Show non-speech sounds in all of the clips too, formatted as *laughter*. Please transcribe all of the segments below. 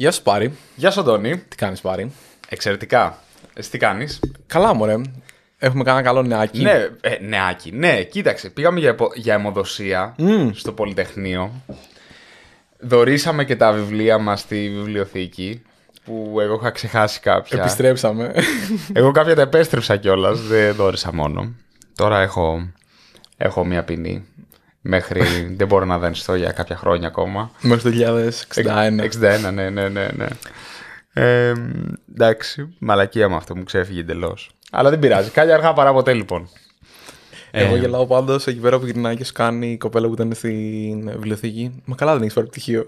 Γεια σου Πάρη. Γεια σου Αντώνη. Τι κάνεις Πάρη. Εξαιρετικά. Εσύ τι κάνεις. Καλά μωρέ. Έχουμε κάνει ένα καλό νεάκι. Ναι, ε, νεάκι. Ναι, κοίταξε. Πήγαμε για, για αιμοδοσία στο Πολυτεχνείο. Δωρήσαμε και τα βιβλία μας στη βιβλιοθήκη που εγώ είχα ξεχάσει κάποια. Επιστρέψαμε. Εγώ κάποια τα επέστρεψα κιόλας. Δεν δώρισα μόνο. Τώρα έχω, έχω μια ποινή μέχρι δεν μπορώ να δανειστώ για κάποια χρόνια ακόμα. Μέχρι το 2061. 61, ναι, ναι, ναι. ναι. Ε, εντάξει, μαλακία με αυτό, μου ξέφυγε εντελώς. Αλλά δεν πειράζει. Κάλια αργά παρά ποτέ λοιπόν. Εγώ ε. γελάω πάντως εκεί πέρα που και κάνει η κοπέλα που ήταν στην βιβλιοθήκη. Μα καλά δεν έχεις πάρει πτυχίο.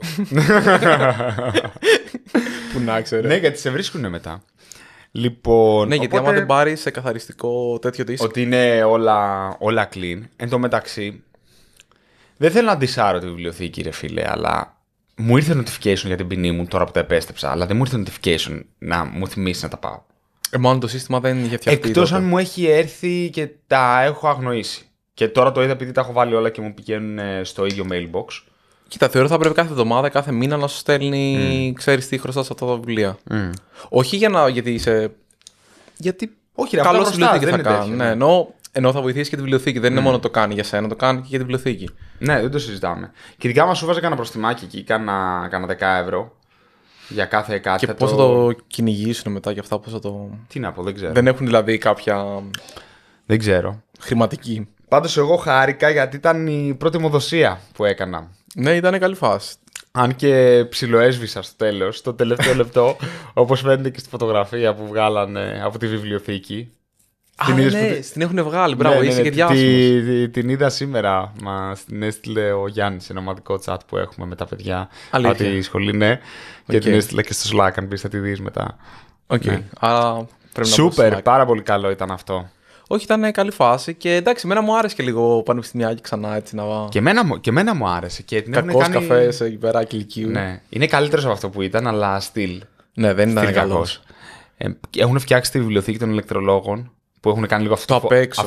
*laughs* που να ξέρω. Ναι, γιατί σε βρίσκουν μετά. Λοιπόν, ναι, γιατί άμα δεν πάρει σε καθαριστικό τέτοιο τίσκο. Ότι είναι όλα, όλα clean. Εν τω μεταξύ, δεν θέλω να αντισάρω τη βιβλιοθήκη, ρε φίλε, αλλά μου ήρθε notification για την ποινή μου τώρα που τα επέστρεψα, αλλά δεν μου ήρθε notification να μου θυμίσει να τα πάω. Ε, το σύστημα δεν είναι είχε φτιαχτεί. Εκτός αν μου έχει έρθει και τα έχω αγνοήσει. Και τώρα το είδα επειδή τα έχω βάλει όλα και μου πηγαίνουν ε, στο ίδιο mailbox. Κοίτα, θεωρώ θα πρέπει κάθε εβδομάδα, κάθε μήνα να σου στέλνει, mm. ξέρεις τι χρωστάς αυτά τα βιβλία. Mm. Όχι για να. γιατί είσαι. Γιατί. Όχι, ρε, καλό δεν θα κάνω. Ναι, ναι, εννοώ ενώ θα βοηθήσει και τη βιβλιοθήκη. Δεν είναι ναι. μόνο το κάνει για σένα, το κάνει και για τη βιβλιοθήκη. Ναι, δεν το συζητάμε. Και ειδικά μα σου βάζει κανένα προστιμάκι εκεί, κάνα, δεκά 10 ευρώ. Για κάθε κάτι. Και πώ θα το κυνηγήσουν μετά και αυτά, πώ θα το. Τι να πω, δεν ξέρω. Δεν έχουν δηλαδή κάποια. Δεν ξέρω. Χρηματική. Πάντως εγώ χάρηκα γιατί ήταν η πρώτη μου δοσία που έκανα. Ναι, ήταν καλή φάση. Αν και ψιλοέσβησα στο τέλος, το τελευταίο *laughs* λεπτό, όπως φαίνεται και στη φωτογραφία που βγάλανε από τη βιβλιοθήκη. Α, ναι. την ναι, στην έχουν βγάλει. Μπράβο, ναι, είσαι ναι. και διάσημος. την είδα σήμερα. Μας την έστειλε ο Γιάννης σε ένα ομαδικό chat που έχουμε με τα παιδιά από τη σχολή. Ναι, και την έστειλε και στο Slack. Αν πεις, θα τη δεις μετά. Οκ. Ναι. Σούπερ, πάρα πολύ καλό ήταν αυτό. Όχι, ήταν καλή φάση και εντάξει, εμένα μου άρεσε και λίγο πανεπιστημιάκι ξανά έτσι να Και εμένα, και εμένα μου άρεσε. Και την Κακός κάνει... καφές εκεί πέρα κυλικίου. Ναι. Είναι καλύτερος από αυτό που ήταν, αλλά still. Ναι, δεν ήταν καλός. Ε, έχουν φτιάξει τη βιβλιοθήκη των ηλεκτρολόγων που έχουν κάνει λίγο αυτό,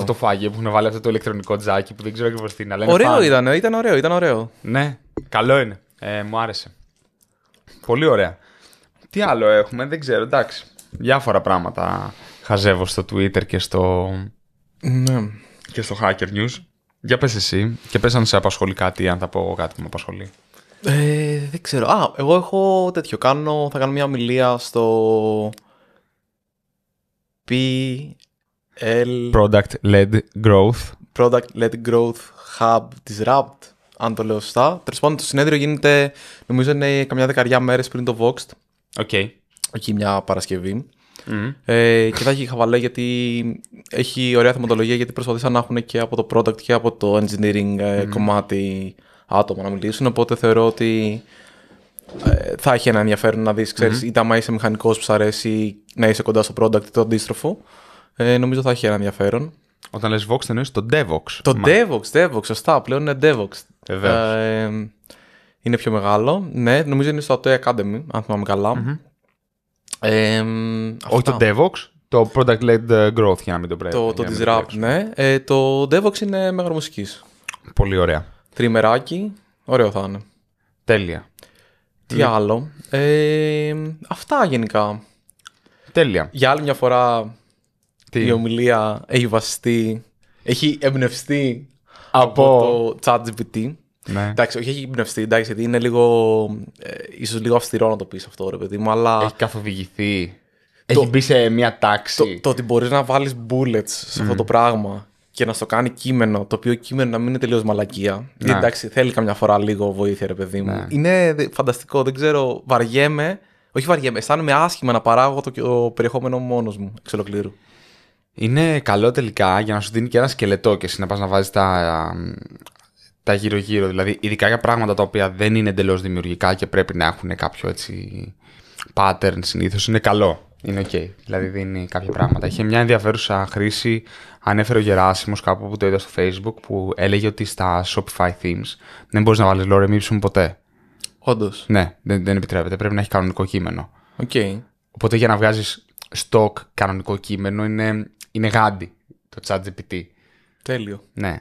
το φάγε, που έχουν βάλει αυτό το ηλεκτρονικό τζάκι που δεν ξέρω ακριβώς τι είναι. ωραίο ήταν, ε, ήταν ωραίο, ήταν ωραίο. Ναι, καλό είναι. Ε, μου άρεσε. Πολύ ωραία. Τι άλλο έχουμε, δεν ξέρω, εντάξει. Διάφορα πράγματα χαζεύω στο Twitter και στο. Ναι. και στο Hacker News. Για πες εσύ και πες αν σε απασχολεί κάτι, αν θα πω κάτι που με απασχολεί. Ε, δεν ξέρω. Α, εγώ έχω τέτοιο. Κάνω, θα κάνω μια ομιλία στο L... Product-led growth. Product-led growth hub disrupt, αν το λέω σωστά. Τέλος πάντων, το συνέδριο γίνεται, νομίζω είναι καμιά δεκαριά μέρες πριν το Voxed. Οκ. Okay. Εκεί μια Παρασκευή. Mm-hmm. Ε, και θα έχει χαβαλέ γιατί έχει ωραία θεματολογία γιατί προσπαθήσαν να έχουν και από το product και από το engineering mm. κομμάτι άτομα να μιλήσουν. Οπότε θεωρώ ότι ε, θα έχει ένα ενδιαφέρον να δεις, ξέρεις, mm-hmm. είτε άμα είσαι μηχανικός που σου αρέσει να είσαι κοντά στο product ή το αντίστροφο ε, νομίζω θα έχει ένα ενδιαφέρον. Όταν λες Vox, εννοείς το DevOx. Το DevOx, DevOx, σωστά, πλέον είναι DevOx. Ε, είναι πιο μεγάλο. Ναι, νομίζω είναι στο Atoe Academy, αν θυμάμαι Ε, Όχι το DevOx, το Product-Led ε, Growth, για να μην το πρέπει. Το, το Disrupt, ναι. Ε, το DevOx είναι μέγαρο μουσικής. Πολύ ωραία. Τριμεράκι, ωραίο θα είναι. Τέλεια. Τι άλλο. Ε, αυτά γενικά. Τέλεια. Για άλλη μια φορά η ομιλία έχει βασιστεί, έχει εμπνευστεί από, από το ChatGPT. Ναι. Εντάξει, όχι έχει εμπνευστεί, εντάξει, γιατί είναι λίγο. Ε, ίσως λίγο αυστηρό να το πεις αυτό, ρε παιδί μου, αλλά. Έχει καθοδηγηθεί. Το, έχει μπει σε μια τάξη. Το, το ότι μπορείς να βάλεις bullets σε mm. αυτό το πράγμα και να στο κάνει κείμενο, το οποίο κείμενο να μην είναι τελείως μαλακία. Ναι. εντάξει, θέλει καμιά φορά λίγο βοήθεια, ρε παιδί μου. Ναι. Είναι φανταστικό, δεν ξέρω, βαριέμαι. Όχι βαριέμαι, αισθάνομαι άσχημα να παράγω το περιεχόμενο μόνος μου εξ ολοκλήρου. Είναι καλό τελικά για να σου δίνει και ένα σκελετό και εσύ να πας να βάζεις τα, τα γύρω-γύρω. Δηλαδή, ειδικά για πράγματα τα οποία δεν είναι εντελώς δημιουργικά και πρέπει να έχουν κάποιο έτσι pattern συνήθως, είναι καλό. Είναι ok. Δηλαδή, δίνει κάποια πράγματα. Είχε μια ενδιαφέρουσα χρήση, ανέφερε ο Γεράσιμος κάπου που το είδα στο Facebook, που έλεγε ότι στα Shopify themes δεν μπορείς να βάλεις lorem ipsum ποτέ. Όντως. Ναι, δεν, δεν επιτρέπεται. Πρέπει να έχει κανονικό κείμενο. Okay. Οπότε για να βγάζεις stock κανονικό κείμενο είναι είναι γάντι το ChatGPT. Τέλειο. Ναι.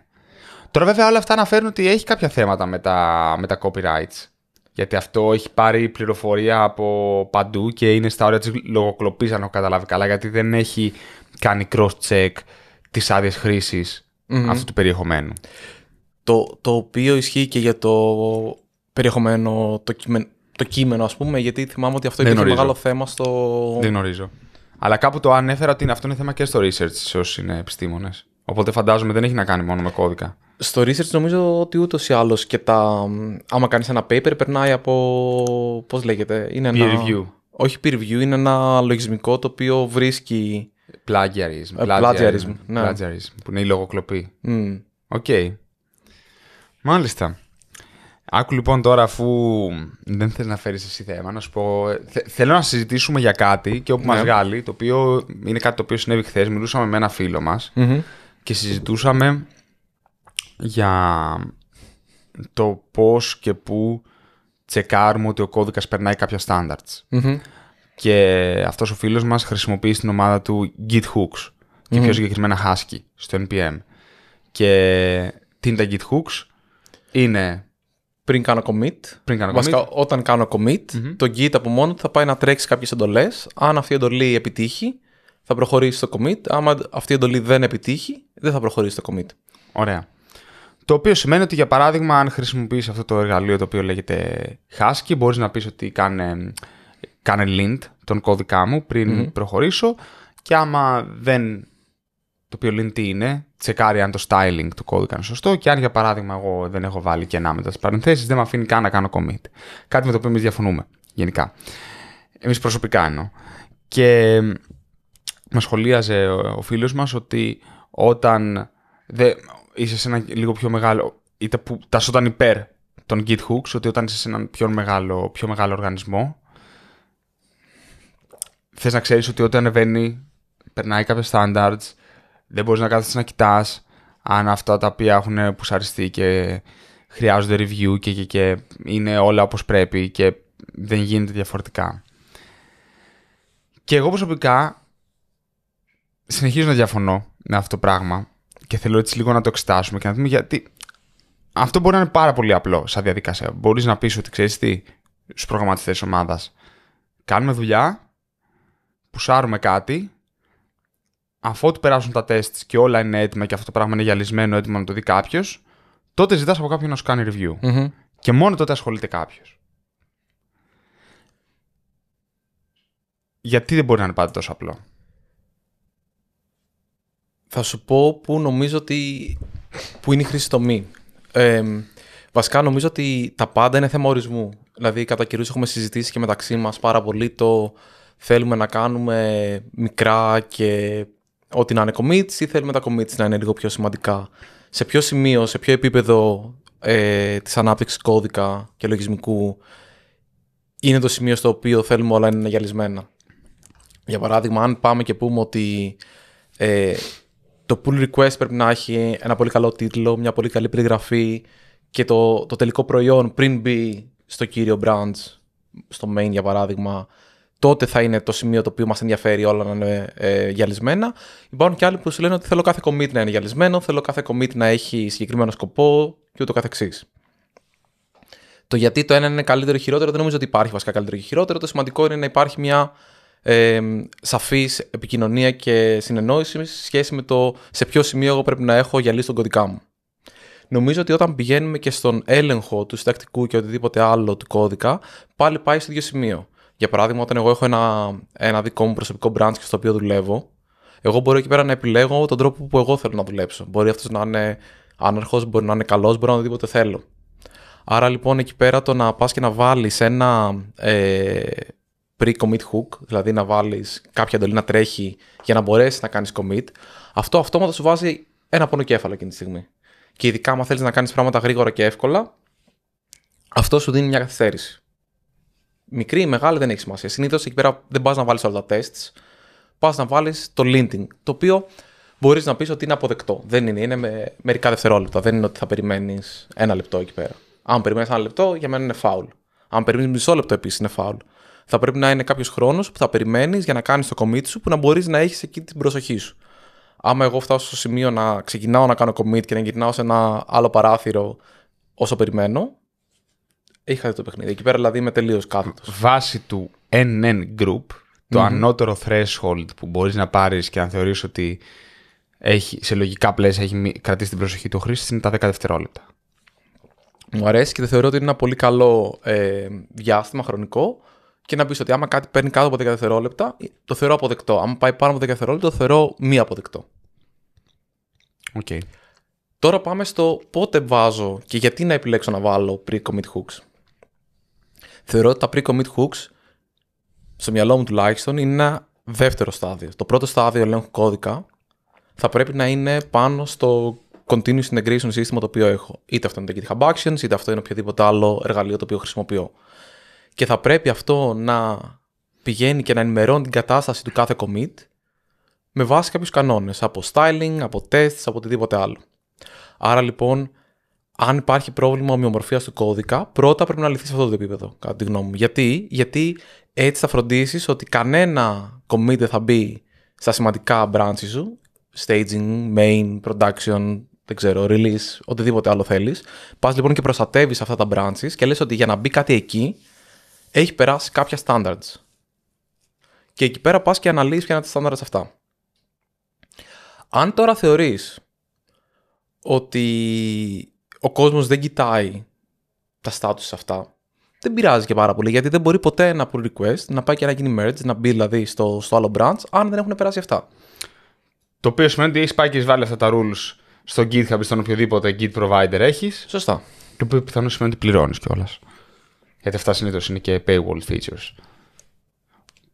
Τώρα βέβαια όλα αυτά αναφέρουν ότι έχει κάποια θέματα με τα, με τα copyrights. Γιατί αυτό έχει πάρει πληροφορία από παντού και είναι στα όρια της λογοκλοπής αν έχω καταλάβει καλά γιατί δεν έχει κάνει cross-check τις άδειες αυτού του περιεχομένου. Το, το οποίο ισχύει και για το περιεχομένο, το, κείμενο, το κείμενο ας πούμε γιατί θυμάμαι ότι αυτό το μεγάλο θέμα στο... Δεν γνωρίζω. Αλλά κάπου το ανέφερα ότι αυτό είναι θέμα και στο research σε είναι επιστήμονες. Οπότε φαντάζομαι δεν έχει να κάνει μόνο με κώδικα. Στο research νομίζω ότι ούτως ή άλλως και τα. Άμα κάνεις ένα paper, περνάει από. Πώς λέγεται. Είναι peer review. Όχι peer review, είναι ένα λογισμικό το οποίο βρίσκει. Plagiarism. Ε, plagiarism. Ναι. Plagiarism, που είναι η λογοκλοπή. Οκ. Μάλιστα. Άκου λοιπόν τώρα, αφού δεν θες να φέρεις εσύ θέμα, να σου πω... θέλω να συζητήσουμε για κάτι και όπου ναι. μας βγάλει, το οποίο είναι κάτι το οποίο συνέβη χθες. Μιλούσαμε με ένα φίλο μας και συζητούσαμε για το πώς και πού τσεκάρουμε ότι ο κώδικας περνάει κάποια standards. Και αυτός ο φίλος μας χρησιμοποιεί στην ομάδα του git hooks και mm πιο συγκεκριμένα Husky στο NPM. Και τι είναι τα git hooks? Είναι πριν κάνω commit. Πριν κάνω Βασικά, όταν κάνω commit, το Git από μόνο του θα πάει να τρέξει κάποιες εντολές. Αν αυτή η εντολή επιτύχει, θα προχωρήσει στο commit. Άμα αυτή η εντολή δεν επιτύχει, δεν θα προχωρήσει στο commit. Ωραία. Το οποίο σημαίνει ότι, για παράδειγμα, αν χρησιμοποιείς αυτό το εργαλείο το οποίο λέγεται Husky, μπορείς να πεις ότι κάνε, κάνε lint τον κώδικά μου πριν προχωρήσω. Και άμα δεν το οποίο λύνει τι είναι, τσεκάρει αν το styling του κώδικα είναι σωστό και αν για παράδειγμα εγώ δεν έχω βάλει κενά μετά τι παρενθέσεις, δεν με αφήνει καν να κάνω commit. Κάτι με το οποίο εμείς διαφωνούμε γενικά. Εμείς προσωπικά εννοώ. Και μας σχολίαζε ο φίλος μας ότι όταν είσαι σε ένα λίγο πιο μεγάλο. είτε που τασόταν υπέρ των git ότι όταν είσαι σε έναν πιο μεγάλο, πιο μεγάλο οργανισμό, θες να ξέρεις ότι όταν ανεβαίνει, περνάει κάποια standards, δεν μπορείς να κάθεσαι να κοιτάς αν αυτά τα οποία έχουν πουσαριστεί και χρειάζονται review και, και, και είναι όλα όπως πρέπει και δεν γίνεται διαφορετικά. Και εγώ προσωπικά συνεχίζω να διαφωνώ με αυτό το πράγμα και θέλω έτσι λίγο να το εξετάσουμε και να δούμε γιατί αυτό μπορεί να είναι πάρα πολύ απλό σαν διαδικασία. Μπορείς να πεις ότι ξέρεις τι στους προγραμματιστές ομάδας κάνουμε δουλειά, πουσάρουμε κάτι αφότου περάσουν τα τεστ και όλα είναι έτοιμα και αυτό το πράγμα είναι γυαλισμένο, έτοιμο να το δει κάποιος, τότε ζητάς από κάποιον να σου κάνει review. Και μόνο τότε ασχολείται κάποιος. Γιατί δεν μπορεί να είναι πάντα τόσο απλό. Θα σου πω που νομίζω ότι. που είναι η χρήση τομή. Ε, βασικά νομίζω ότι τα πάντα είναι θέμα ορισμού. Δηλαδή, κατά καιρούς έχουμε συζητήσει και μεταξύ μας πάρα πολύ το θέλουμε να κάνουμε μικρά και ό,τι να είναι commits ή θέλουμε τα commits να είναι λίγο πιο σημαντικά. Σε ποιο σημείο, σε ποιο επίπεδο ε, της ανάπτυξης κώδικα και λογισμικού είναι το σημείο στο οποίο θέλουμε όλα να είναι γυαλισμένα. Για παράδειγμα, αν πάμε και πούμε ότι ε, το pull request πρέπει να έχει ένα πολύ καλό τίτλο, μια πολύ καλή περιγραφή και το, το τελικό προϊόν πριν μπει στο κύριο branch, στο main για παράδειγμα, τότε θα είναι το σημείο το οποίο μας ενδιαφέρει όλα να είναι ε, γυαλισμένα. Υπάρχουν και άλλοι που σου λένε ότι θέλω κάθε commit να είναι γυαλισμένο, θέλω κάθε commit να έχει συγκεκριμένο σκοπό και ούτω καθεξής. Το γιατί το ένα είναι καλύτερο ή χειρότερο δεν νομίζω ότι υπάρχει βασικά καλύτερο ή χειρότερο. Το σημαντικό είναι να υπάρχει μια ε, σαφής επικοινωνία και συνεννόηση σε σχέση με το σε ποιο σημείο εγώ πρέπει να έχω γυαλίσει τον κωδικά μου. Νομίζω ότι όταν πηγαίνουμε και στον έλεγχο του συντακτικού και οτιδήποτε άλλο του κώδικα, πάλι πάει στο ίδιο σημείο. Για παράδειγμα, όταν εγώ έχω ένα, ένα δικό μου προσωπικό branch και στο οποίο δουλεύω, εγώ μπορώ εκεί πέρα να επιλέγω τον τρόπο που εγώ θέλω να δουλέψω. Μπορεί αυτός να είναι άναρχος, μπορεί να είναι καλός, μπορεί να είναι οτιδήποτε θέλω. Άρα λοιπόν εκεί πέρα το να πά και να βαλει ένα ε, pre-commit hook, δηλαδή να βάλεις κάποια εντολή να τρέχει για να μπορέσεις να κάνεις commit, αυτό αυτόματα σου βάζει ένα πόνο κέφαλο εκείνη τη στιγμή. Και ειδικά άμα θέλεις να κάνεις πράγματα γρήγορα και εύκολα, αυτό σου δίνει μια καθυστέρηση μικρή ή μεγάλη δεν έχει σημασία. Συνήθως εκεί πέρα δεν πας να βάλεις όλα τα τεστ. Πας να βάλεις το linting, το οποίο μπορείς να πεις ότι είναι αποδεκτό. Δεν είναι, είναι με μερικά δευτερόλεπτα. Δεν είναι ότι θα περιμένεις ένα λεπτό εκεί πέρα. Αν περιμένεις ένα λεπτό, για μένα είναι foul. Αν περιμένεις μισό λεπτό, επίσης είναι foul. Θα πρέπει να είναι κάποιος χρόνος που θα περιμένεις για να κάνεις το commit σου που να μπορείς να έχεις εκεί την προσοχή σου. Άμα εγώ φτάσω στο σημείο να ξεκινάω να κάνω commit και να γυρνάω σε ένα άλλο παράθυρο όσο περιμένω, Είχα το παιχνίδι. Εκεί πέρα δηλαδή είμαι τελείως κάτω. Βάσει του NN Group, το ανώτερο threshold που μπορείς να πάρεις και αν θεωρείς ότι έχει, σε λογικά πλαίσια έχει κρατήσει την προσοχή του χρήστη είναι τα 10 δευτερόλεπτα. Μου αρέσει και το θεωρώ ότι είναι ένα πολύ καλό ε, διάστημα χρονικό και να πεις ότι άμα κάτι παίρνει κάτω από 10 δευτερόλεπτα, το θεωρώ αποδεκτό. Άμα πάει πάνω από 10 δευτερόλεπτα, το θεωρώ μη αποδεκτό. Okay. Τώρα πάμε στο πότε βάζω και γιατί να επιλέξω να βάλω pre-commit hooks θεωρώ ότι τα pre-commit hooks, στο μυαλό μου τουλάχιστον, είναι ένα δεύτερο στάδιο. Το πρώτο στάδιο ελέγχου κώδικα θα πρέπει να είναι πάνω στο continuous integration σύστημα το οποίο έχω. Είτε αυτό είναι το GitHub Actions, είτε αυτό είναι οποιοδήποτε άλλο εργαλείο το οποίο χρησιμοποιώ. Και θα πρέπει αυτό να πηγαίνει και να ενημερώνει την κατάσταση του κάθε commit με βάση κάποιους κανόνες από styling, από tests, από οτιδήποτε άλλο. Άρα λοιπόν αν υπάρχει πρόβλημα ομοιομορφίας του κώδικα, πρώτα πρέπει να λυθεί σε αυτό το επίπεδο, κατά τη γνώμη μου. Γιατί, Γιατί έτσι θα φροντίσεις ότι κανένα commit θα μπει στα σημαντικά branches σου, staging, main, production, δεν ξέρω, release, οτιδήποτε άλλο θέλεις. Πας λοιπόν και προστατεύεις αυτά τα branches και λες ότι για να μπει κάτι εκεί, έχει περάσει κάποια standards. Και εκεί πέρα πας και αναλύεις ποια είναι τα standards αυτά. Αν τώρα θεωρείς ότι ο κόσμος δεν κοιτάει τα status αυτά, δεν πειράζει και πάρα πολύ γιατί δεν μπορεί ποτέ ένα pull request να πάει και να γίνει merge, να μπει δηλαδή στο, στο άλλο branch, αν δεν έχουν περάσει αυτά. Το οποίο σημαίνει ότι έχεις πάει και βάλει αυτά τα rules στο GitHub ή στον οποιοδήποτε Git provider έχεις. Σωστά. Το οποίο πιθανό σημαίνει ότι πληρώνεις κιόλας. Γιατί αυτά συνήθως είναι και paywall features.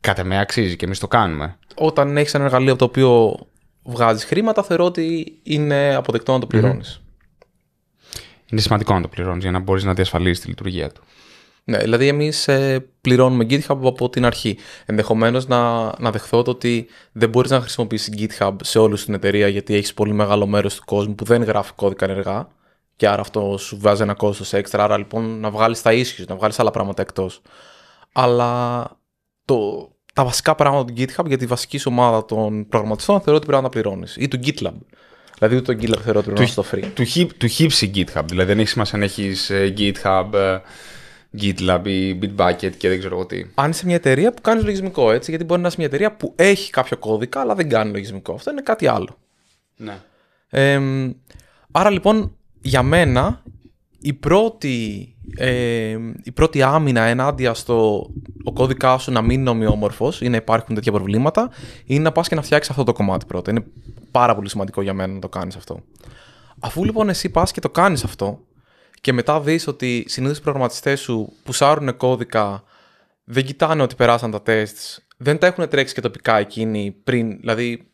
Κατά με αξίζει και εμείς το κάνουμε. Όταν έχεις ένα εργαλείο από το οποίο βγάζεις χρήματα, θεωρώ ότι είναι αποδεκτό να το πληρωνει είναι σημαντικό να το πληρώνεις για να μπορείς να διασφαλίσεις τη λειτουργία του. Ναι, δηλαδή εμείς ε, πληρώνουμε GitHub από την αρχή. Ενδεχομένως να, να δεχθώ το ότι δεν μπορείς να χρησιμοποιήσεις GitHub σε όλους στην εταιρεία γιατί έχεις πολύ μεγάλο μέρος του κόσμου που δεν γράφει κώδικα ενεργά. Και άρα αυτό σου βγάζει ένα κόστος έξτρα. Άρα λοιπόν να βγάλεις τα ίσχυ, να βγάλεις άλλα πράγματα εκτός. Αλλά το, τα βασικά πράγματα του GitHub για τη βασική ομάδα των προγραμματιστών θεωρώ ότι πρέπει να τα πληρώνεις. Ή του GitLab. Δηλαδή ούτε τον GitLab θεωρώ ότι στο free. Του, χύψει GitHub. Δηλαδή δεν έχει σημασία αν έχεις ε, GitHub, ε, GitLab ή Bitbucket και δεν ξέρω εγώ τι. Αν είσαι μια εταιρεία που κάνει λογισμικό έτσι, γιατί μπορεί να είσαι μια εταιρεία που έχει κάποιο κώδικα, αλλά δεν κάνει λογισμικό. Αυτό είναι κάτι άλλο. Ναι. άρα λοιπόν για μένα η πρώτη ε, η πρώτη άμυνα ενάντια στο ο κώδικάς σου να μην είναι ομοιόμορφος ή να υπάρχουν τέτοια προβλήματα, είναι να πας και να φτιάξεις αυτό το κομμάτι πρώτα. Είναι πάρα πολύ σημαντικό για μένα να το κάνεις αυτό. Αφού λοιπόν εσύ πας και το κάνεις αυτό, και μετά δεις ότι συνήθως οι προγραμματιστές σου που σάρουν κώδικα δεν κοιτάνε ότι περάσαν τα τεστ, δεν τα έχουν τρέξει και τοπικά εκείνοι πριν. Δηλαδή,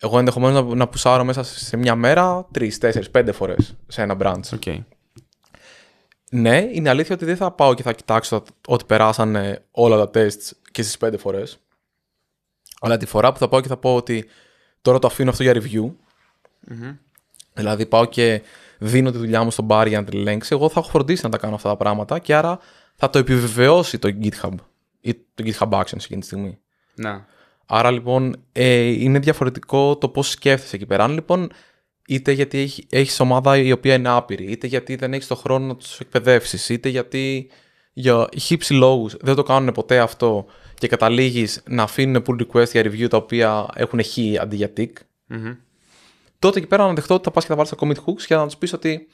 εγώ ενδεχομένως να, να πουσάρω μέσα σε μια μέρα τρεις, τέσσερις, πέντε φορές σε ένα branch. Okay. Ναι, είναι αλήθεια ότι δεν θα πάω και θα κοιτάξω ότι περάσανε όλα τα τεστ και στις πέντε φορές. Αλλά τη φορά που θα πάω και θα πω ότι τώρα το αφήνω αυτό για review. Δηλαδή πάω και δίνω τη δουλειά μου στον bar για να την ελέγξει. Εγώ θα έχω φροντίσει να τα κάνω αυτά τα πράγματα και άρα θα το επιβεβαιώσει το GitHub ή το GitHub Actions εκείνη τη στιγμή. Να. Άρα λοιπόν ε, είναι διαφορετικό το πώς σκέφτεσαι εκεί πέρα. λοιπόν είτε γιατί έχεις ομάδα η οποία είναι άπειρη, είτε γιατί δεν έχεις τον χρόνο να τους εκπαιδεύσεις, είτε γιατί για χύψη λόγους δεν το κάνουν ποτέ αυτό και καταλήγεις να αφήνουν pull request για review τα οποία έχουν χ αντί για tick. Τότε εκεί πέρα αναδεχτώ ότι θα πας και θα βάλεις τα commit hooks για να τους πεις ότι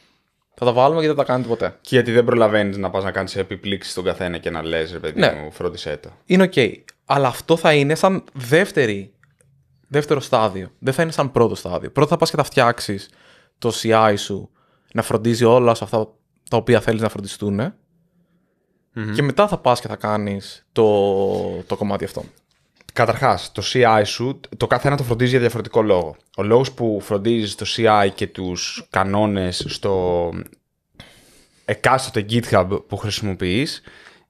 θα τα βάλουμε γιατί δεν τα κάνετε ποτέ. Και γιατί δεν προλαβαίνεις να πας να κάνεις επιπλήξεις στον καθένα και να λες, ρε παιδί ναι. μου, φρόντισε το. Είναι ok, Αλλά αυτό θα είναι σαν δεύτερη δεύτερο στάδιο. Δεν θα είναι σαν πρώτο στάδιο. Πρώτα θα πας και θα φτιάξεις το CI σου να φροντίζει όλα αυτά τα οποία θέλεις να φροντιστουν Και μετά θα πας και θα κάνεις το, το κομμάτι αυτό. Καταρχάς, το CI σου, το κάθε ένα το φροντίζει για διαφορετικό λόγο. Ο λόγος που φροντίζεις το CI και τους κανόνες στο εκάστοτε GitHub που χρησιμοποιείς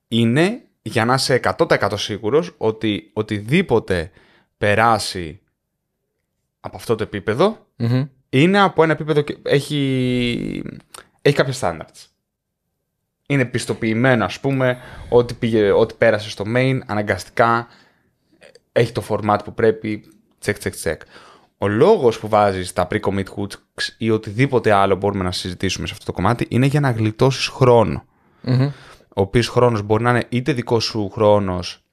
είναι για να είσαι 100% σίγουρος ότι οτιδήποτε περάσει από αυτό το επίπεδο είναι από ένα επίπεδο και έχει, έχει κάποια standards. Είναι πιστοποιημένο, ας πούμε, ότι, πήγε, ότι πέρασε στο main, αναγκαστικά έχει το format που πρέπει, check, check, check. Ο λόγος που βάζεις τα pre-commit hooks ή οτιδήποτε άλλο μπορούμε να συζητήσουμε σε αυτό το κομμάτι είναι για να γλιτώσεις χρόνο. Mm-hmm. Ο οποίος χρόνος μπορεί να είναι είτε δικό σου χρόνος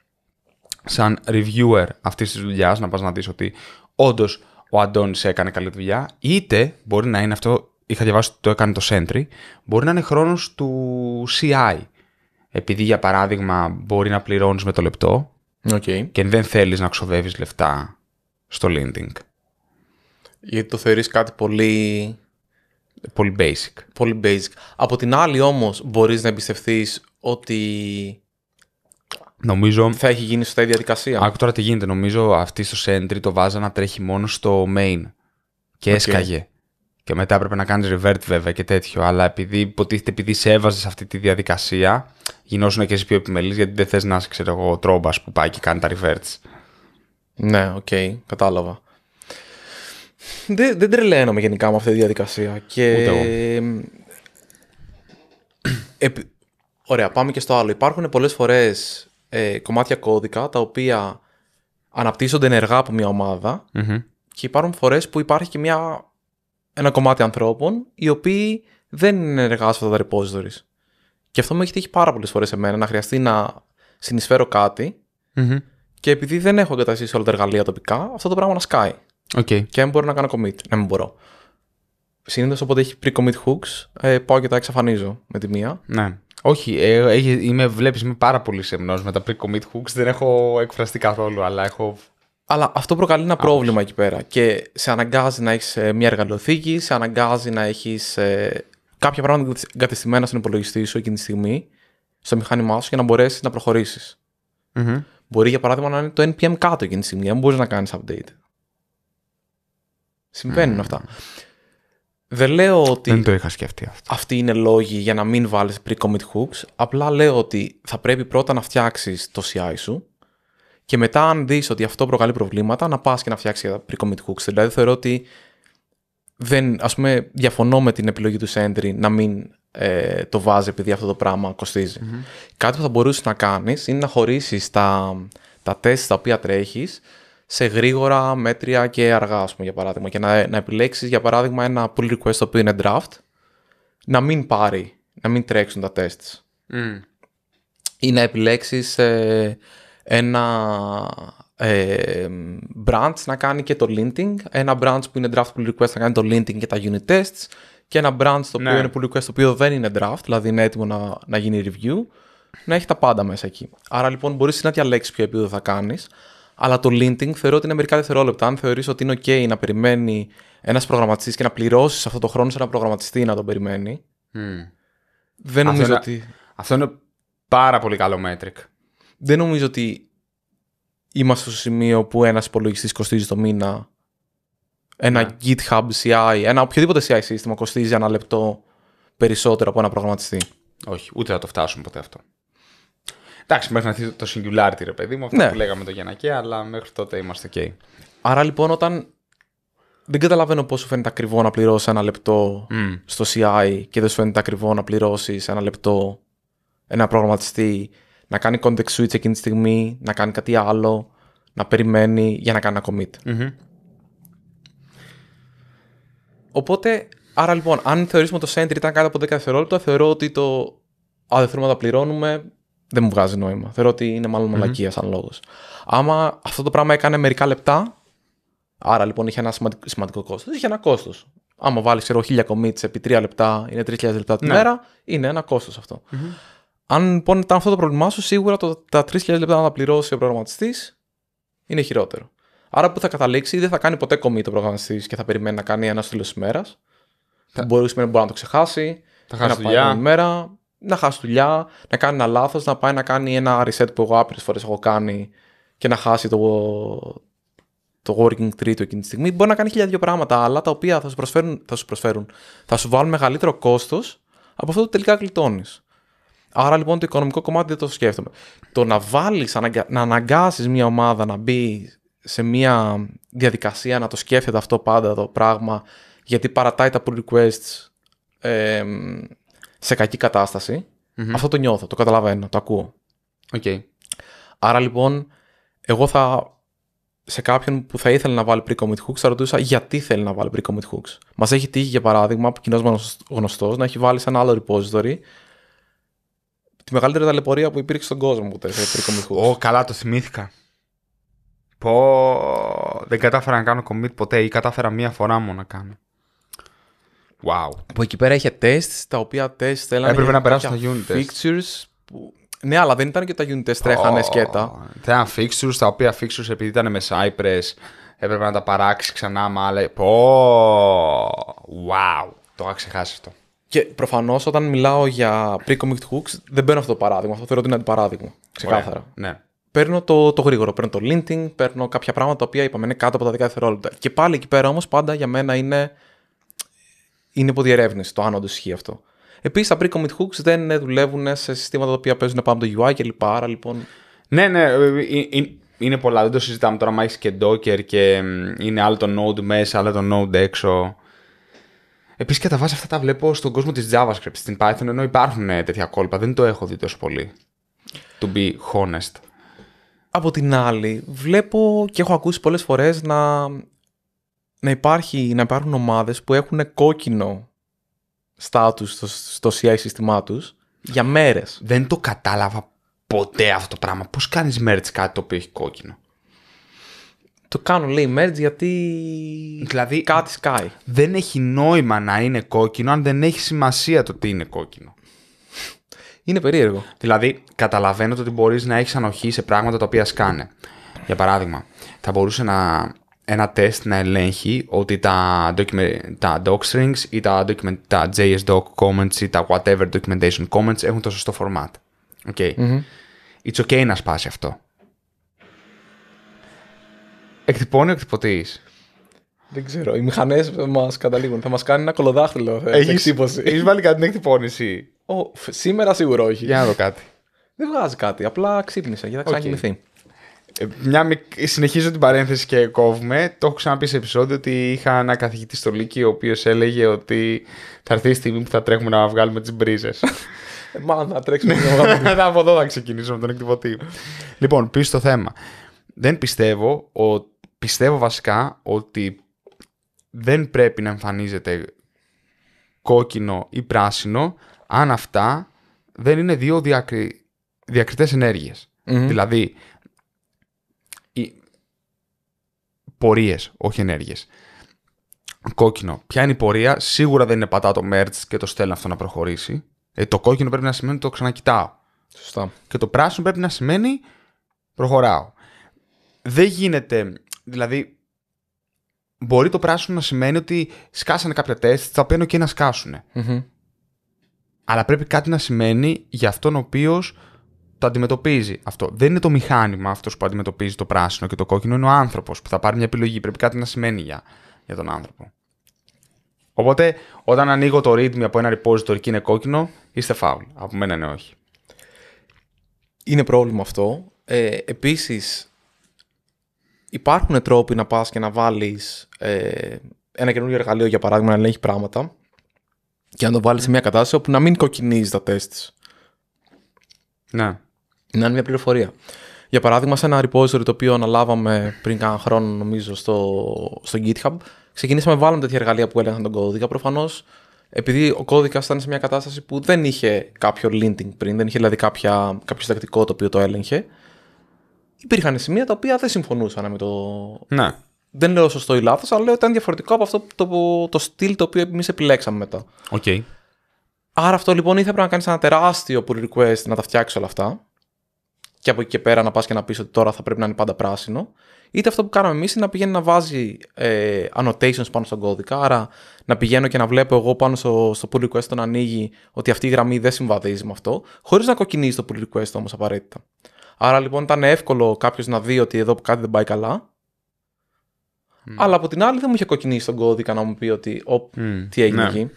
σαν reviewer αυτής της δουλειάς, να πας να δεις ότι όντως ο Αντώνης έκανε καλή δουλειά, είτε μπορεί να είναι αυτό, είχα διαβάσει ότι το έκανε το Sentry, μπορεί να είναι χρόνος του CI. Επειδή για παράδειγμα μπορεί να πληρώνεις με το λεπτό και δεν θέλεις να ξοδεύεις λεφτά στο lending. Γιατί το θεωρείς κάτι πολύ... Πολύ basic. Πολύ basic. Από την άλλη όμως μπορείς να εμπιστευτείς ότι Νομίζω... Θα έχει γίνει στα η διαδικασία. Άκου τώρα τι γίνεται. Νομίζω αυτή στο Sentry το βάζα να τρέχει μόνο στο main. Και okay. έσκαγε. Και μετά έπρεπε να κάνεις revert βέβαια και τέτοιο. Αλλά επειδή υποτίθεται επειδή σε έβαζες αυτή τη διαδικασία, γινόσουν και εσύ πιο επιμελή γιατί δεν θες να είσαι, ξέρω εγώ, τρόμπας που πάει και κάνει τα reverts. Ναι, οκ, okay, κατάλαβα. Δεν, δεν τρελαίνομαι γενικά με αυτή τη διαδικασία. Και... Ούτε εγώ. Ε... Ωραία, πάμε και στο άλλο. Υπάρχουν πολλές φορές ε, κομμάτια κώδικα τα οποία αναπτύσσονται ενεργά από μια ομάδα mm-hmm. και υπάρχουν φορές που υπάρχει και μια, ένα κομμάτι ανθρώπων οι οποίοι δεν είναι ενεργά σε αυτά τα repositories. Και αυτό μου έχει τύχει πάρα πολλές φορές εμένα να χρειαστεί να συνεισφέρω κάτι mm-hmm. και επειδή δεν έχω εγκαταστήσει όλα τα εργαλεία τοπικά, αυτό το πράγμα να σκάει. Okay. Και δεν μπορώ να κάνω commit. Ναι, μην μπορώ. Συνήθως όποτε έχει pre-commit hooks, ε, πάω και τα εξαφανίζω με τη μία. Ναι. Όχι, ε, είμαι, βλέπεις, είμαι πάρα πολύ σεμνός με τα pre-commit hooks, δεν έχω εκφραστεί καθόλου, αλλά έχω... Αλλά αυτό προκαλεί ένα πρόβλημα εκεί πέρα και σε αναγκάζει να έχεις ε, μια εργαλειοθήκη, σε αναγκάζει να έχεις ε, κάποια πράγματα εγκατεστημένα στον υπολογιστή σου εκείνη τη στιγμή, στο μηχάνημά σου για να μπορέσεις να προχωρησεις mm Μπορεί για παράδειγμα να είναι το NPM κάτω εκείνη τη στιγμή, αν μπορείς να κάνεις update. συμβαινουν αυτά. Δεν λέω ότι. Δεν το είχα σκεφτεί αυτό. Αυτοί είναι λόγοι για να μην βάλεις pre-commit hooks. Απλά λέω ότι θα πρέπει πρώτα να φτιάξεις το CI σου και μετά, αν δεις ότι αυτό προκαλεί προβλήματα, να πας και να φτιάξεις pre-commit hooks. Δηλαδή, θεωρώ ότι δεν, πούμε, διαφωνώ με την επιλογή του Sentry να μην ε, το βάζει επειδή αυτό το πράγμα Κάτι που θα μπορούσες να κάνεις είναι να χωρίσεις τα, τα τεστ τα οποία τρέχεις σε γρήγορα, μέτρια και αργά, ας πούμε, για παράδειγμα. Και να, να επιλέξεις, για παράδειγμα, ένα pull request το οποίο είναι draft, να μην πάρει, να μην τρέξουν τα tests. Mm. Ή να επιλέξεις ε, ένα ε, branch να κάνει και το linting, ένα branch που είναι draft pull request να κάνει το linting και τα unit tests και ένα branch το οποίο ναι. είναι pull request το οποίο δεν είναι draft, δηλαδή είναι έτοιμο να, να γίνει review, να έχει τα πάντα μέσα εκεί. Άρα λοιπόν μπορείς να διαλέξεις ποιο επίπεδο θα κάνεις. Αλλά το linting θεωρώ ότι είναι μερικά δευτερόλεπτα. Αν θεωρείς ότι είναι OK να περιμένει ένας προγραμματιστής και να πληρώσεις αυτό το χρόνο σε ένα προγραμματιστή να τον περιμένει. Mm. Δεν αυτό νομίζω είναι... ότι. Αυτό είναι πάρα πολύ καλό metric. Δεν νομίζω ότι είμαστε στο σημείο που ένας υπολογιστής κοστίζει το μήνα. Ένα ναι. GitHub CI, ένα οποιοδήποτε CI σύστημα κοστίζει ένα λεπτό περισσότερο από ένα προγραμματιστή. Όχι, ούτε θα το φτάσουμε ποτέ αυτό. Εντάξει, μέχρι να έρθει το singularity, ρε παιδί μου, αυτό ναι. που λέγαμε το Γιανακέ, αλλά μέχρι τότε είμαστε OK. Άρα λοιπόν, όταν δεν καταλαβαίνω πόσο φαίνεται ακριβό να πληρώσεις ένα λεπτό στο CI και δεν σου φαίνεται ακριβό να πληρώσεις ένα λεπτό ένα προγραμματιστή να κάνει context switch εκείνη τη στιγμή, να κάνει κάτι άλλο, να περιμένει για να κάνει ένα commit. mm Οπότε, άρα λοιπόν, αν θεωρήσουμε το Sentry ήταν κάτω από 10 δευτερόλεπτα, θεωρώ ότι το. Α, δεν θέλουμε να τα πληρώνουμε, δεν μου βγάζει νόημα. Θεωρώ ότι είναι μάλλον μαλακία mm-hmm. σαν λόγος. Άμα αυτό το πράγμα έκανε μερικά λεπτά, άρα λοιπόν είχε ένα σημαντικό, σημαντικό κόστος. Είχε ένα κόστος. Άμα βάλεις, ξέρω, 1000 commits επί 3 λεπτά, είναι 3000 λεπτά την ναι. μέρα, είναι ένα κόστος αυτό. Mm-hmm. Αν λοιπόν ήταν αυτό το πρόβλημά σου, σίγουρα το, τα 3.000 λεπτά να τα πληρώσει ο προγραμματιστής είναι χειρότερο. Άρα που θα καταλήξει, δεν θα κάνει ποτέ commit ο προγραμματιστής και θα περιμένει να κάνει ένα τη ημέρα. Θα... Μπορεί, μπορεί να το ξεχάσει, θα χάσει δουλειά. μέρα να χάσει δουλειά, να κάνει ένα λάθος, να πάει να κάνει ένα reset που εγώ άπειρες φορές έχω κάνει και να χάσει το, το working tree του εκείνη τη στιγμή. Μπορεί να κάνει χίλια δύο πράγματα άλλα τα οποία θα σου προσφέρουν, θα σου, προσφέρουν, θα σου βάλουν μεγαλύτερο κόστος από αυτό που τελικά γλιτώνεις. Άρα λοιπόν το οικονομικό κομμάτι δεν το σκέφτομαι. Το να βάλεις, να αναγκάσεις μια ομάδα να μπει σε μια διαδικασία να το σκέφτεται αυτό πάντα το πράγμα γιατί παρατάει τα pull requests ε, σε κακή αυτό το νιώθω, το καταλαβαίνω, το ακούω. Okay. Άρα λοιπόν, εγώ θα σε κάποιον που θα ήθελε να βάλει pre-commit hooks, θα ρωτούσα γιατί θέλει να βάλει pre-commit hooks. Μας έχει τύχει για παράδειγμα, που κοινός γνωστός, να έχει βάλει σε ένα άλλο repository τη μεγαλύτερη ταλαιπωρία που υπήρξε στον κόσμο ποτέ σε pre-commit hooks. Ω, καλά, το θυμήθηκα. Πω, δεν κατάφερα να κάνω commit ποτέ ή κατάφερα μία φορά μόνο να κάνω. Wow. Που εκεί πέρα είχε τεστ, τα οποία τεστ θέλανε. Έπρεπε να περάσουν τα unit Test. που... Ναι, αλλά δεν ήταν και τα unit test τρέχανε σκέτα. fixtures, τα οποία fixtures επειδή ήταν με Cypress, έπρεπε να τα παράξει ξανά με άλλα. Πω! Wow! Το είχα ξεχάσει αυτό. Και προφανώς όταν μιλάω για pre commit hooks, δεν παίρνω αυτό το παράδειγμα. Αυτό θεωρώ ότι είναι αντιπαράδειγμα. Ξεκάθαρα. Ωραία, ναι. Παίρνω το, το γρήγορο. Παίρνω το linting, παίρνω κάποια πράγματα τα οποία είπαμε είναι κάτω από τα 10 δευτερόλεπτα. Και πάλι εκεί πέρα όμως πάντα για μένα είναι είναι υπό διερεύνηση το αν όντως ισχύει αυτό. Επίσης, τα pre-commit hooks δεν ε, δουλεύουν σε συστήματα τα οποία παίζουν πάνω από το UI κλπ. Άρα λοιπόν. Ναι, ναι. Ε, ε, είναι πολλά. Δεν το συζητάμε τώρα. Μα και Docker και είναι άλλο το Node μέσα, άλλο το Node έξω. Επίσης, κατά βάση αυτά τα βλέπω στον κόσμο της JavaScript. Στην Python ενώ υπάρχουν τέτοια κόλπα. Δεν το έχω δει τόσο πολύ. To be honest. Από την άλλη, βλέπω και έχω ακούσει πολλές φορές να να, υπάρχει, να υπάρχουν ομάδες που έχουν κόκκινο στάτους στο, στο CI σύστημά τους για μέρες. Δεν το κατάλαβα ποτέ αυτό το πράγμα. Πώς κάνεις merge κάτι το οποίο έχει κόκκινο. Το κάνω λέει merge γιατί δηλαδή, κάτι σκάει. Δεν έχει νόημα να είναι κόκκινο αν δεν έχει σημασία το τι είναι κόκκινο. Είναι περίεργο. Δηλαδή, καταλαβαίνω ότι μπορείς να έχεις ανοχή σε πράγματα τα οποία σκάνε. Για παράδειγμα, θα μπορούσε να ένα τεστ να ελέγχει ότι τα, document, τα doc strings ή τα, document, τα JS doc comments ή τα whatever documentation comments έχουν το σωστό format. Okay. It's okay να σπάσει αυτό. Εκτυπώνει ο εκτυπωτής. Δεν ξέρω. Οι μηχανές μας καταλήγουν. Θα μας κάνει ένα κολοδάχτυλο. Ε, Έχεις εκτύπωση. Έχεις βάλει κάτι την εκτυπώνηση. σήμερα σίγουρα όχι. Για να δω κάτι. Δεν βγάζει κάτι. Απλά ξύπνησε για να ξανακοιμηθεί. Ε, μια μικ... Συνεχίζω την παρένθεση και κόβουμε. Το έχω ξαναπεί σε επεισόδιο ότι είχα ένα καθηγητή στο Λύκειο ο οποίος έλεγε ότι θα έρθει η στιγμή που θα τρέχουμε να βγάλουμε τις μπρίζες. Ε, Μάλλον να τρέξουμε *laughs* να από εδώ θα ξεκινήσουμε τον εκτυπωτή. λοιπόν, πίσω στο θέμα. Δεν πιστεύω, ο... πιστεύω βασικά ότι δεν πρέπει να εμφανίζεται κόκκινο ή πράσινο αν αυτά δεν είναι δύο διακρι... διακριτές Δηλαδή, πορείες, όχι ενέργειες. Κόκκινο. Ποια είναι η πορεία, σίγουρα δεν είναι πατά το merge και το στέλνω αυτό να προχωρήσει. Ε, το κόκκινο πρέπει να σημαίνει ότι το ξανακοιτάω. Σωστά. Και το πράσινο πρέπει να σημαίνει προχωράω. Δεν γίνεται, δηλαδή, μπορεί το πράσινο να σημαίνει ότι σκάσανε κάποια τεστ, θα παίρνω και να σκάσουνε. Αλλά πρέπει κάτι να σημαίνει για αυτόν ο οποίος το αντιμετωπίζει αυτό. Δεν είναι το μηχάνημα αυτός που αντιμετωπίζει το πράσινο και το κόκκινο, είναι ο άνθρωπος που θα πάρει μια επιλογή. Πρέπει κάτι να σημαίνει για, τον άνθρωπο. Οπότε, όταν ανοίγω το readme από ένα repository και είναι κόκκινο, είστε foul. Από μένα είναι όχι. Είναι πρόβλημα αυτό. Ε, επίσης, υπάρχουν τρόποι να πά και να βάλεις ε, ένα καινούργιο εργαλείο, για παράδειγμα, να ελέγχει πράγματα και να το βάλεις σε μια κατάσταση όπου να μην κοκκινίζει τα τεστ. Ναι να είναι μια πληροφορία. Για παράδειγμα, σε ένα repository το οποίο αναλάβαμε πριν κάνα χρόνο, νομίζω, στο, στο GitHub, ξεκινήσαμε, βάλαμε τέτοια εργαλεία που έλεγχαν τον κώδικα. Προφανώς, επειδή ο κώδικας ήταν σε μια κατάσταση που δεν είχε κάποιο linting πριν, δεν είχε δηλαδή κάποια, κάποιο συντακτικό το οποίο το έλεγχε, υπήρχαν σημεία τα οποία δεν συμφωνούσαν με το. Ναι. Δεν λέω σωστό ή λάθος, αλλά λέω ότι ήταν διαφορετικό από αυτό το, το, το στυλ το οποίο εμείς επιλέξαμε μετά. Okay. Άρα αυτό λοιπόν ήθελα να κάνεις ένα τεράστιο pull request να τα φτιάξεις όλα αυτά και από εκεί και πέρα να πας και να πεις ότι τώρα θα πρέπει να είναι πάντα πράσινο. Είτε αυτό που κάναμε εμείς είναι να πηγαίνει να βάζει ε, annotations πάνω στον κώδικα. Άρα να πηγαίνω και να βλέπω εγώ πάνω στο, στο pull request να ανοίγει ότι αυτή η γραμμή δεν συμβαδίζει με αυτό, χωρίς να κοκκινίζει το pull request όμως απαραίτητα. Άρα λοιπόν ήταν εύκολο κάποιος να δει ότι εδώ κάτι δεν πάει καλά. Αλλά από την άλλη δεν μου είχε κοκκινίσει τον κώδικα να μου πει ότι, τι έγινε ναι. εκεί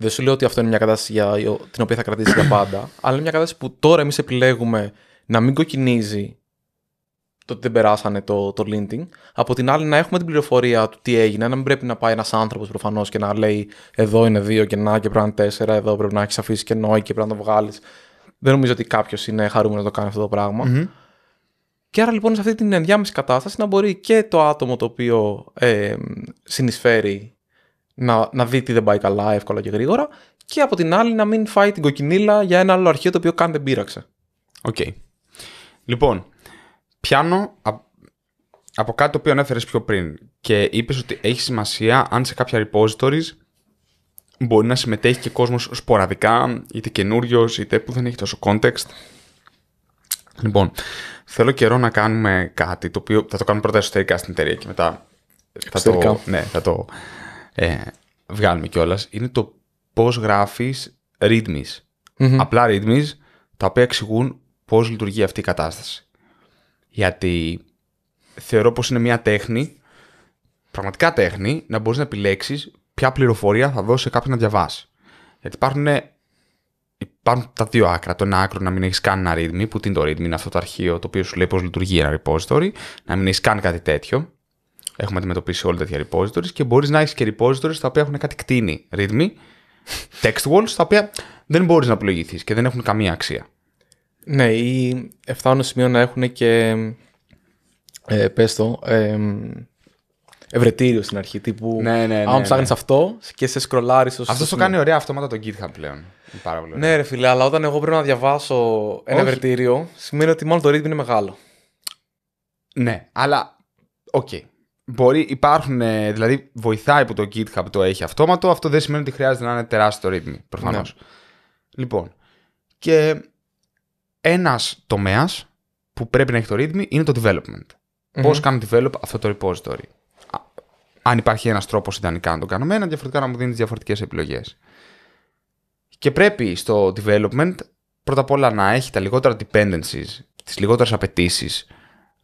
δεν σου λέω ότι αυτό είναι μια κατάσταση για, την οποία θα κρατήσει για πάντα, αλλά είναι μια κατάσταση που τώρα εμείς επιλέγουμε να μην κοκκινίζει το ότι δεν περάσανε το, το linting. Από την άλλη, να έχουμε την πληροφορία του τι έγινε, να μην πρέπει να πάει ένας άνθρωπος προφανώς και να λέει εδώ είναι δύο να και πρέπει να είναι τέσσερα, εδώ πρέπει να έχεις αφήσει κενό και πρέπει να το βγάλεις. Δεν νομίζω ότι κάποιος είναι χαρούμενος να το κάνει αυτό το πραγμα Και άρα λοιπόν σε αυτή την ενδιάμεση κατάσταση να μπορεί και το άτομο το οποίο ε, συνεισφέρει να, να δει τι δεν πάει καλά εύκολα και γρήγορα και από την άλλη να μην φάει την κοκκινίλα για ένα άλλο αρχείο το οποίο καν δεν πείραξε. Οκ. Okay. Λοιπόν, πιάνω από κάτι το οποίο ανέφερες πιο πριν και είπες ότι έχει σημασία αν σε κάποια repositories μπορεί να συμμετέχει και κόσμος σποραδικά, είτε καινούριος, είτε που δεν έχει τόσο context. Λοιπόν, θέλω καιρό να κάνουμε κάτι το οποίο θα το κάνουμε πρώτα εσωτερικά στην εταιρεία και μετά θα το, ναι, θα το ε, βγάλουμε κιόλας είναι το πώς γράφεις readmes. Απλά readmes τα οποία εξηγούν πώς λειτουργεί αυτή η κατάσταση. Γιατί θεωρώ πως είναι μια τέχνη, πραγματικά τέχνη, να μπορείς να επιλέξεις ποια πληροφορία θα δώσει σε κάποιον να διαβάσει. Γιατί υπάρχουν, ε, υπάρχουν τα δύο άκρα. Το ένα άκρο να μην έχεις καν ένα readme, που τι είναι το readme, είναι αυτό το αρχείο το οποίο σου λέει πώς λειτουργεί ένα repository, να μην έχεις καν κάτι τέτοιο. Έχουμε αντιμετωπίσει όλα τέτοια repositories και μπορείς να έχεις και repositories τα οποία έχουν κάτι κτίνη ρύθμι, *laughs* text walls, τα οποία δεν μπορείς να πλοηγηθείς και δεν έχουν καμία αξία. Ναι, ή φτάνουν σημείο να έχουν και. Ε, πες το, ε, ευρετήριο στην αρχή. Τύπου, ναι, ναι, ναι, άμα ναι. ψάχνεις αυτό και σε σκρολάρεις. Αυτό το κάνει ωραία αυτόματα το GitHub πλέον. Ναι, ρε φίλε, αλλά όταν εγώ πρέπει να διαβάσω ένα ευρετήριο, σημαίνει ότι μόνο το readme είναι μεγάλο. Ναι, αλλά. Οκ. Okay μπορεί, υπάρχουν, ε, δηλαδή βοηθάει που το GitHub το έχει αυτόματο, αυτό δεν σημαίνει ότι χρειάζεται να είναι τεράστιο ρύθμι, προφανώς. Ναι. Λοιπόν, και ένας τομέας που πρέπει να έχει το ρύθμι είναι το development. mm Πώς κάνω develop αυτό το repository. Αν υπάρχει ένας τρόπος ιδανικά να το κάνω ένα διαφορετικά να μου δίνεις διαφορετικές επιλογές. Και πρέπει στο development πρώτα απ' όλα να έχει τα λιγότερα dependencies, τις λιγότερες απαιτήσεις,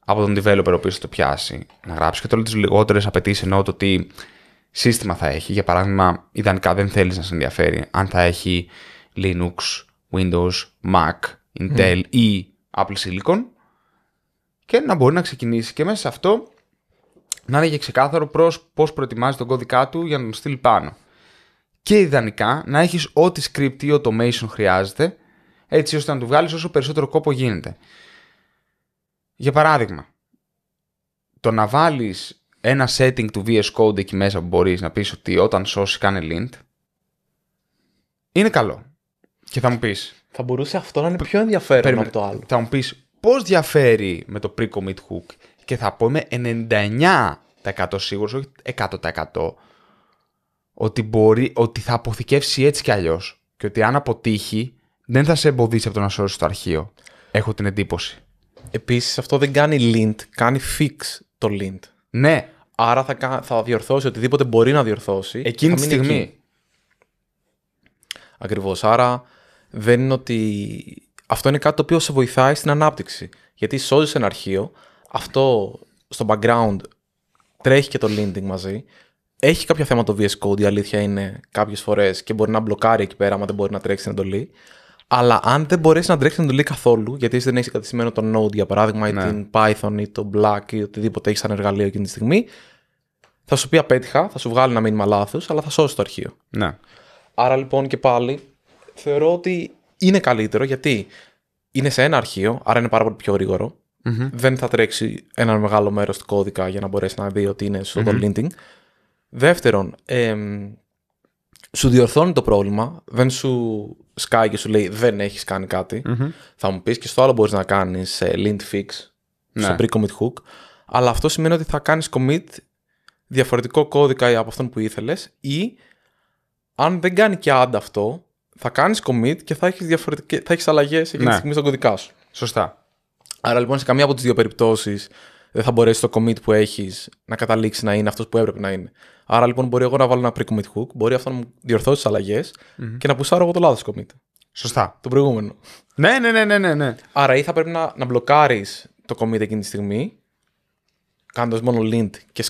από τον developer ο οποίος το πιάσει να γράψει και τώρα τις λιγότερες απαιτήσεις εννοώ το τι σύστημα θα έχει. Για παράδειγμα, ιδανικά δεν θέλεις να σε ενδιαφέρει αν θα έχει Linux, Windows, Mac, Intel ή Apple Silicon και να μπορεί να ξεκινήσει και μέσα σε αυτό να είναι και ξεκάθαρο προς πώς προετοιμάζει τον κώδικά του για να τον στείλει πάνω. Και ιδανικά να έχεις ό,τι script ή automation χρειάζεται έτσι ώστε να του βγάλεις όσο περισσότερο κόπο γίνεται. Για παράδειγμα, το να βάλεις ένα setting του VS Code εκεί μέσα που μπορείς να πεις ότι όταν σώσεις κάνει lint. Είναι καλό. Και θα μου πεις. Θα μπορούσε αυτό να είναι πιο ενδιαφέρον από το άλλο. Θα μου πεις πώς διαφέρει με το pre-commit hook και θα πω είμαι 99% σίγουρος, όχι 100% ότι, μπορεί, ότι θα αποθηκεύσει έτσι κι αλλιώς. Και ότι αν αποτύχει, δεν θα σε εμποδίσει από το να σώσεις το αρχείο. Έχω την εντύπωση. Επίσης, αυτό δεν κάνει lint, κάνει fix το lint. Ναι. Άρα θα, θα διορθώσει οτιδήποτε μπορεί να διορθώσει. Εκείνη τη στιγμή. Ακριβώς. Άρα δεν είναι ότι... Αυτό είναι κάτι το οποίο σε βοηθάει στην ανάπτυξη. Γιατί σώζει ένα αρχείο, αυτό στο background τρέχει και το linting μαζί. Έχει κάποια θέματα το VS Code, η αλήθεια είναι κάποιες φορές και μπορεί να μπλοκάρει εκεί πέρα άμα δεν μπορεί να τρέξει την εντολή. Αλλά αν δεν μπορέσει να τρέξει την εντολή καθόλου, γιατί δεν έχεις εγκατεστημένο το Node για παράδειγμα, ή ναι. την Python ή το Black ή οτιδήποτε έχεις σαν εργαλείο εκείνη τη στιγμή, θα σου πει απέτυχα, θα σου βγάλει ένα μήνυμα λάθος, αλλά θα σώσει το αρχείο. Ναι. Άρα λοιπόν και πάλι θεωρώ ότι είναι καλύτερο γιατί είναι σε ένα αρχείο, άρα είναι πάρα πολύ πιο γρήγορο. Δεν θα τρέξει ένα μεγάλο μέρος του κώδικα για να μπορέσει να δει ότι είναι στο mm-hmm. linting. Δεύτερον, σου διορθώνει το πρόβλημα, δεν σου σκάει και σου λέει δεν έχεις κάνει θα μου πεις και στο άλλο μπορείς να κάνεις ε, lint fix ναι. στο pre-commit hook. Αλλά αυτό σημαίνει ότι θα κάνεις commit διαφορετικό κώδικα από αυτόν που ήθελες ή αν δεν κάνει και add αυτό, θα κάνεις commit και θα έχεις διαφορετικ... αλλαγές εκείνη ναι. τη στιγμή στον κωδικά σου. Σωστά. Άρα λοιπόν σε καμία από τις δύο περιπτώσεις δεν θα μπορέσει το commit που έχεις να καταλήξει να είναι αυτός που έπρεπε να είναι. Άρα λοιπόν μπορεί εγώ να βάλω ένα pre-commit hook, μπορεί αυτό να μου διορθώσει τις αλλαγε και να πουσάρω εγώ το λάθος commit. Σωστά. Το προηγούμενο. Ναι, ναι, ναι, ναι, ναι. ναι, Άρα ή θα πρέπει να, να μπλοκάρεις το commit εκείνη τη στιγμή, κάνοντας μόνο lint και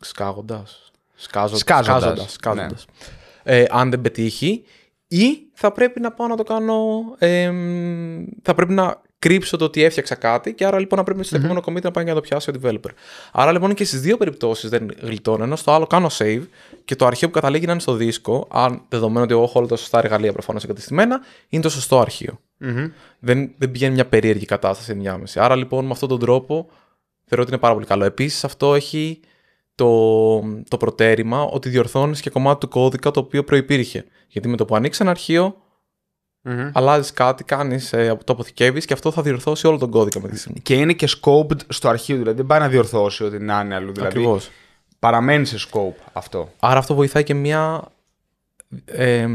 σκάγοντας. Σκάζοντας. Ναι. Ε, αν δεν πετύχει, ή θα πρέπει να πάω να το κάνω. Ε, θα πρέπει να κρύψω το ότι έφτιαξα κάτι και άρα λοιπόν να πρέπει στο επόμενο commit να πάει για να το πιάσει ο developer. Άρα λοιπόν και στις δύο περιπτώσεις δεν γλιτώνω. Ενώ στο άλλο κάνω save και το αρχείο που καταλήγει να είναι στο δίσκο, αν δεδομένου ότι έχω όλα τα σωστά εργαλεία προφανώς εγκατεστημένα, είναι το σωστό αρχείο. Δεν, δεν πηγαίνει μια περίεργη κατάσταση ενδιάμεση. Άρα λοιπόν με αυτόν τον τρόπο θεωρώ ότι είναι πάρα πολύ καλό. Επίσης αυτό έχει το, το προτέρημα ότι διορθώνεις και κομμάτι του κώδικα το οποίο προπήρχε. Γιατί με το που ανοίξεις ένα αρχείο, Mm-hmm. Αλλάζεις κάτι, κάνεις, ε, το αποθηκεύει και αυτό θα διορθώσει όλο τον κώδικα με τη στιγμή. Και είναι και scoped στο αρχείο, δηλαδή δεν πάει να διορθώσει ότι να είναι αλλού. Δηλαδή παραμένει σε scope αυτό. Άρα αυτό βοηθάει και μια, ε,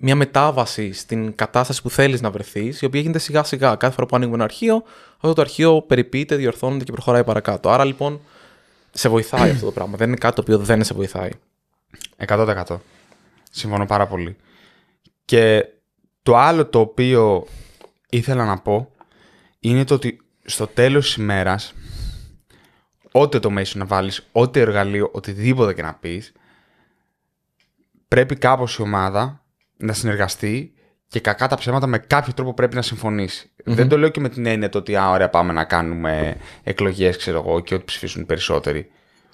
μια μετάβαση στην κατάσταση που θέλεις να βρεθείς, η οποία γίνεται σιγά σιγά. Κάθε φορά που ανοίγουμε ένα αρχείο, αυτό το αρχείο περιποιείται, διορθώνεται και προχωράει παρακάτω. Άρα λοιπόν σε βοηθάει αυτό το πράγμα. Δεν είναι κάτι το οποίο δεν σε βοηθάει. 100%. Συμφωνώ πάρα πολύ. Και το άλλο το οποίο ήθελα να πω είναι το ότι στο τέλος της ημέρας ό,τι το μέσο να βάλεις, ό,τι εργαλείο, οτιδήποτε και να πεις πρέπει κάπως η ομάδα να συνεργαστεί και κακά τα ψέματα με κάποιο τρόπο πρέπει να συμφωνησει Δεν το λέω και με την έννοια το ότι α, ωραία πάμε να κάνουμε εκλογές ξέρω εγώ και ό,τι ψηφίσουν περισσότεροι.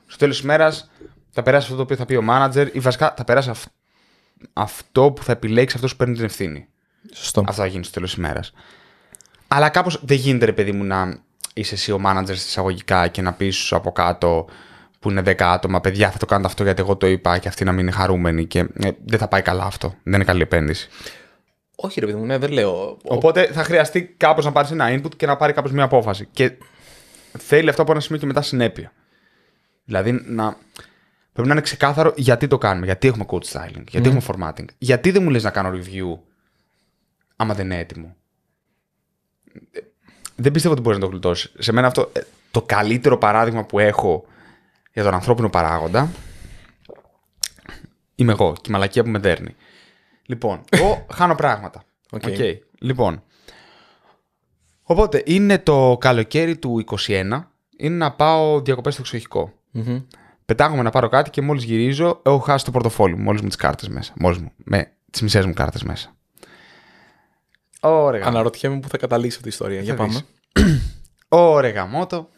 Στο τέλος της ημέρας θα περάσει αυτό το οποίο θα πει ο μάνατζερ ή βασικά θα περάσει αυτό που θα επιλέξει αυτός που παίρνει την ευθύνη. Σωστό. Αυτό θα γίνει στο τέλος της ημέρας. Αλλά κάπως δεν γίνεται, ρε παιδί μου, να είσαι εσύ ο manager εισαγωγικά και να πεις σου από κάτω που είναι 10 άτομα, παιδιά θα το κάνετε αυτό γιατί εγώ το είπα και αυτοί να μην είναι χαρούμενοι και ε, δεν θα πάει καλά αυτό. Δεν είναι καλή επένδυση. Όχι, ρε παιδί μου, ναι, δεν λέω. Οπότε θα χρειαστεί κάπως να πάρεις ένα input και να πάρει κάποιο μια απόφαση. Και θέλει αυτό από ένα σημείο και μετά συνέπεια. Δηλαδή να. Πρέπει να είναι ξεκάθαρο γιατί το κάνουμε, γιατί έχουμε coach styling, γιατί ναι. έχουμε formatting, γιατί δεν μου λες να κάνω review άμα δεν είναι έτοιμο. Δεν πιστεύω ότι μπορεί να το γλιτώσει. Σε μένα αυτό ε, το καλύτερο παράδειγμα που έχω για τον ανθρώπινο παράγοντα είμαι εγώ και η μαλακία που με δέρνει. Λοιπόν, εγώ *laughs* χάνω πράγματα. Okay. Λοιπόν, οπότε είναι το καλοκαίρι του 21, είναι να πάω διακοπές στο εξοχικό. Πετάγομαι να πάρω κάτι και μόλις γυρίζω έχω χάσει το πορτοφόλι μου, μόλις μου τις κάρτες μέσα. Μόλις μου, με τις μισές μου κάρτες μέσα. Ωραία. Αναρωτιέμαι πού θα καταλήξει αυτή η ιστορία. Για πάμε. Ωραία, γαμότο.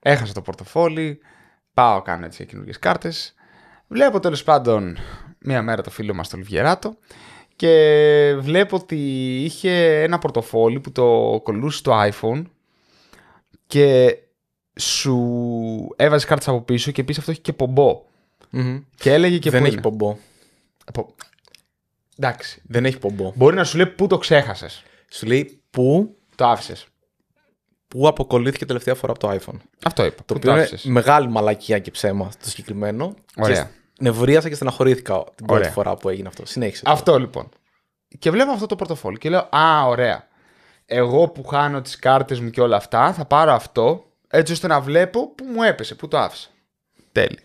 Έχασα το πορτοφόλι. Πάω, κάνω έτσι καινούργιες κάρτες. Βλέπω τέλος πάντων μία μέρα το φίλο μας τον Λιβιεράτο και βλέπω ότι είχε ένα πορτοφόλι που το κολλούσε το iPhone και σου έβαζε κάρτες από πίσω και επίση αυτό έχει και πομπο Και έλεγε και Δεν έχει πομπό. Ε, Εντάξει. Δεν έχει πομπό. Μπορεί να σου λέει πού το ξέχασες. Σου λέει πού το άφησες. Πού αποκολλήθηκε τελευταία φορά από το iPhone. Αυτό είπα. Το οποίο είναι μεγάλη μαλακία και ψέμα το συγκεκριμένο. Ωραία. Και νευρίασα και στεναχωρήθηκα την πρώτη ωραία. φορά που έγινε αυτό. Συνέχισε. Τώρα. Αυτό λοιπόν. Και βλέπω αυτό το πορτοφόλι και λέω Α, ωραία. Εγώ που χάνω τις κάρτες μου και όλα αυτά, θα πάρω αυτό έτσι ώστε να βλέπω που μου έπεσε, που το άφησα. Τέλει.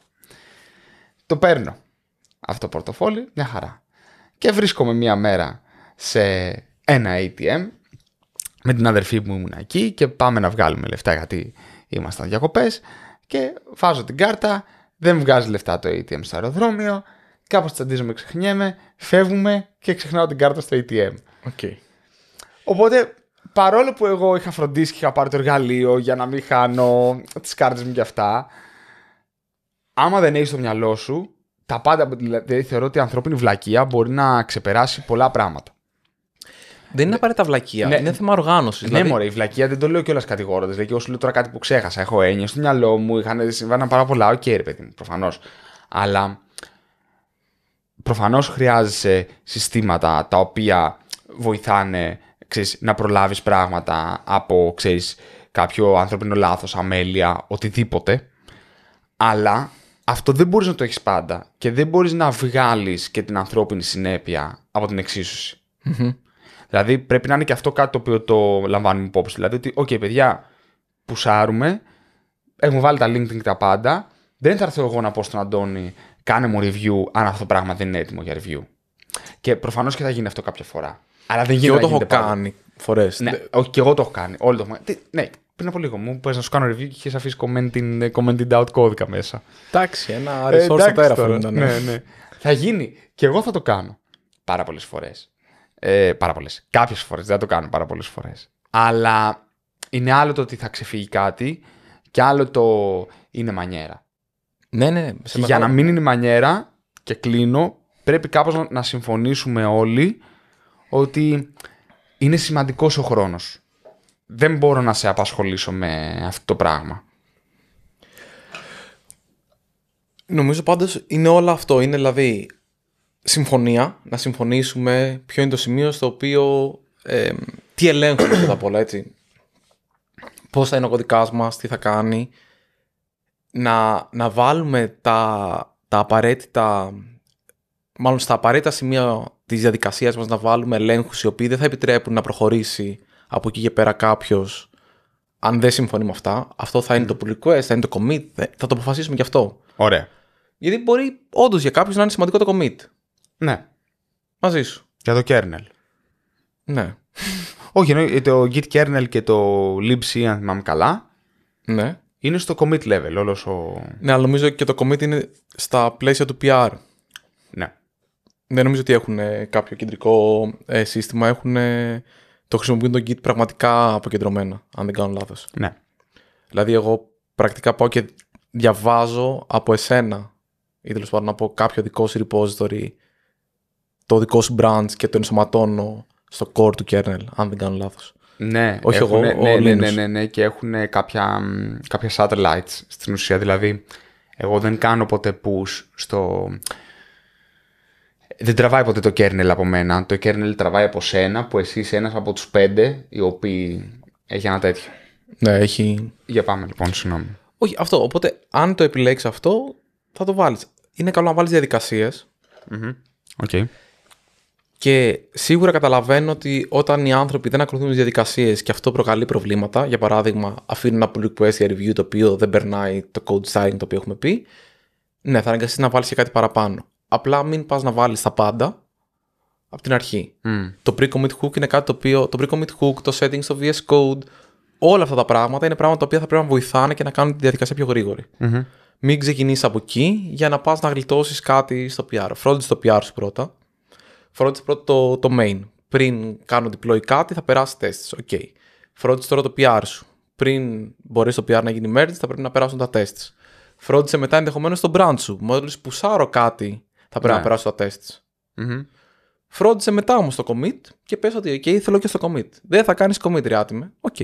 Το παίρνω. Αυτό το iphone αυτο ειπα το οποιο ειναι μεγαλη μαλακια και ψεμα το συγκεκριμενο ωραια και νευριασα και στεναχωρηθηκα την πρωτη ωραια φορα που εγινε αυτο συνεχισε τωρα αυτο λοιπον και βλεπω αυτο το πορτοφολι και λεω α ωραια εγω που χανω τις καρτε μου και ολα αυτα θα παρω αυτο ετσι ωστε να βλεπω που μου επεσε που το άφησε τελει το παιρνω αυτο το πορτοφολι μια χαρά και βρίσκομαι μία μέρα σε ένα ATM με την αδερφή μου ήμουν εκεί και πάμε να βγάλουμε λεφτά γιατί ήμασταν διακοπές και βάζω την κάρτα, δεν βγάζει λεφτά το ATM στο αεροδρόμιο, κάπως τσαντίζομαι, ξεχνιέμαι, φεύγουμε και ξεχνάω την κάρτα στο ATM. Okay. Οπότε παρόλο που εγώ είχα φροντίσει και είχα πάρει το εργαλείο για να μην χάνω τις κάρτες μου και αυτά, άμα δεν έχεις το μυαλό σου τα πάντα, δηλαδή, δηλαδή θεωρώ ότι η ανθρώπινη βλακεία μπορεί να ξεπεράσει πολλά πράγματα. Δεν είναι απαραίτητα βλακεία. Ναι, είναι θέμα οργάνωσης. Ναι, δηλαδή... η βλακεία δεν το λέω κιόλας κατηγόροντα. Δηλαδή, εγώ σου λέω τώρα κάτι που ξέχασα. Έχω έννοια στο μυαλό μου, είχαν, συμβάναν πάρα πολλά. Οκ, okay, ρε παιδί μου, προφανώς. Αλλά προφανώς χρειάζεσαι συστήματα τα οποία βοηθάνε ξέρεις, να προλάβεις πράγματα από ξέρεις, κάποιο ανθρώπινο λάθος, αμέλεια, οτιδήποτε. Αλλά αυτό δεν μπορείς να το έχεις πάντα και δεν μπορείς να βγάλεις και την ανθρώπινη συνέπεια από την εξισωση Δηλαδή πρέπει να είναι και αυτό κάτι το οποίο το λαμβάνουμε υπόψη. Δηλαδή ότι, ok παιδιά, πουσάρουμε, έχουμε βάλει τα LinkedIn τα πάντα, δεν θα έρθω εγώ να πω στον Αντώνη, κάνε μου review αν αυτό το πράγμα δεν είναι έτοιμο για review. Και προφανώς και θα γίνει αυτό κάποια φορά. Αλλά δεν γίνεται. Και εγώ το έχω κάνει φορές. Ναι, όχι, και εγώ το έχω κάνει. Όλοι το έχουμε. Ναι, πριν από λίγο. Μου πες να σου κάνω review και είχες αφήσει commenting, commenting out κώδικα μέσα. Εντάξει, ένα ε, resource ε, Ναι, ναι. θα γίνει. Και εγώ θα το κάνω πάρα πολλές φορές. Ε, πάρα πολλές. Κάποιες φορές. Δεν θα το κάνω πάρα πολλές φορές. Αλλά είναι άλλο το ότι θα ξεφύγει κάτι και άλλο το είναι μανιέρα. Ναι, ναι. ναι. Σε για να μην είναι μανιέρα, και κλείνω, πρέπει κάπως να συμφωνήσουμε όλοι ότι είναι σημαντικός ο χρόνος δεν μπορώ να σε απασχολήσω με αυτό το πράγμα. Νομίζω πάντως είναι όλο αυτό. Είναι δηλαδή συμφωνία, να συμφωνήσουμε ποιο είναι το σημείο στο οποίο τι ελέγχουμε πρώτα απ' όλα, έτσι. Πώς θα είναι ο κωδικάς μας, τι θα κάνει. Να, να βάλουμε τα, τα απαραίτητα, μάλλον στα απαραίτητα σημεία της διαδικασίας μας να βάλουμε ελέγχους οι οποίοι δεν θα επιτρέπουν να προχωρήσει από εκεί και πέρα κάποιος, αν δεν συμφωνεί με αυτά, αυτό θα είναι το pull request, θα είναι το commit, θα το αποφασίσουμε κι αυτό. Ωραία. Γιατί μπορεί όντως για κάποιους να είναι σημαντικό το commit. Ναι. Μαζί σου. Για το kernel. Ναι. *laughs* Όχι, ενώ ε, το git kernel και το libc, αν θυμάμαι καλά, ναι. είναι στο commit level όλος ο... Ναι, αλλά νομίζω και το commit είναι στα πλαίσια του PR. Ναι. Δεν νομίζω ότι έχουν κάποιο κεντρικό ε, σύστημα, έχουν το χρησιμοποιούν το Git πραγματικά αποκεντρωμένα, αν δεν κάνω λάθος. Ναι. Δηλαδή, εγώ πρακτικά πάω και διαβάζω από εσένα ή τέλος πάντων από κάποιο δικό σου repository το δικό σου branch και το ενσωματώνω στο core του kernel, αν δεν κάνω λάθος. Ναι, Όχι εγώ, ναι ναι, ναι, ναι, ναι, και έχουν κάποια, κάποια satellites στην ουσία. Δηλαδή, εγώ δεν κάνω ποτέ push στο, δεν τραβάει ποτέ το kernel από μένα. Το kernel τραβάει από σένα που εσύ είσαι ένας από τους πέντε οι οποίοι έχει ένα τέτοιο. Ναι, έχει... Για πάμε λοιπόν, συγγνώμη. Όχι, αυτό. Οπότε, αν το επιλέξεις αυτό, θα το βάλεις. Είναι καλό να βάλεις Οκ. Και σίγουρα καταλαβαίνω ότι όταν οι άνθρωποι δεν ακολουθούν τις διαδικασίες και αυτό προκαλεί προβλήματα, για παράδειγμα, αφήνουν ένα pull request για review το οποίο δεν περνάει το code sign το οποίο έχουμε πει, ναι, θα αναγκαστείς να βάλεις και κάτι παραπάνω απλά μην πας να βάλεις τα πάντα από την αρχή. Το pre-commit hook είναι κάτι το οποίο, το pre-commit hook, το settings στο VS Code, όλα αυτά τα πράγματα είναι πράγματα τα οποία θα πρέπει να βοηθάνε και να κάνουν τη διαδικασία πιο γρηγορη mm-hmm. Μην ξεκινήσεις από εκεί για να πας να γλιτώσεις κάτι στο PR. Φρόντισε το PR σου πρώτα. Φρόντισε πρώτα το, main. Πριν κάνω deploy κάτι, θα περάσεις test. Okay. Φρόντισε τώρα το PR σου. Πριν μπορείς το PR να γίνει merge, θα πρέπει να περάσουν τα tests. Φρόντισε μετά ενδεχομένως το brand σου. Μόλις πουσάρω κάτι θα πρέπει να ναι. περάσω τα τεστ. Φρόντισε μετά όμως το commit και πες ότι okay, θέλω και στο commit. Δεν θα κάνεις commit, ρε άτιμε. Οκ.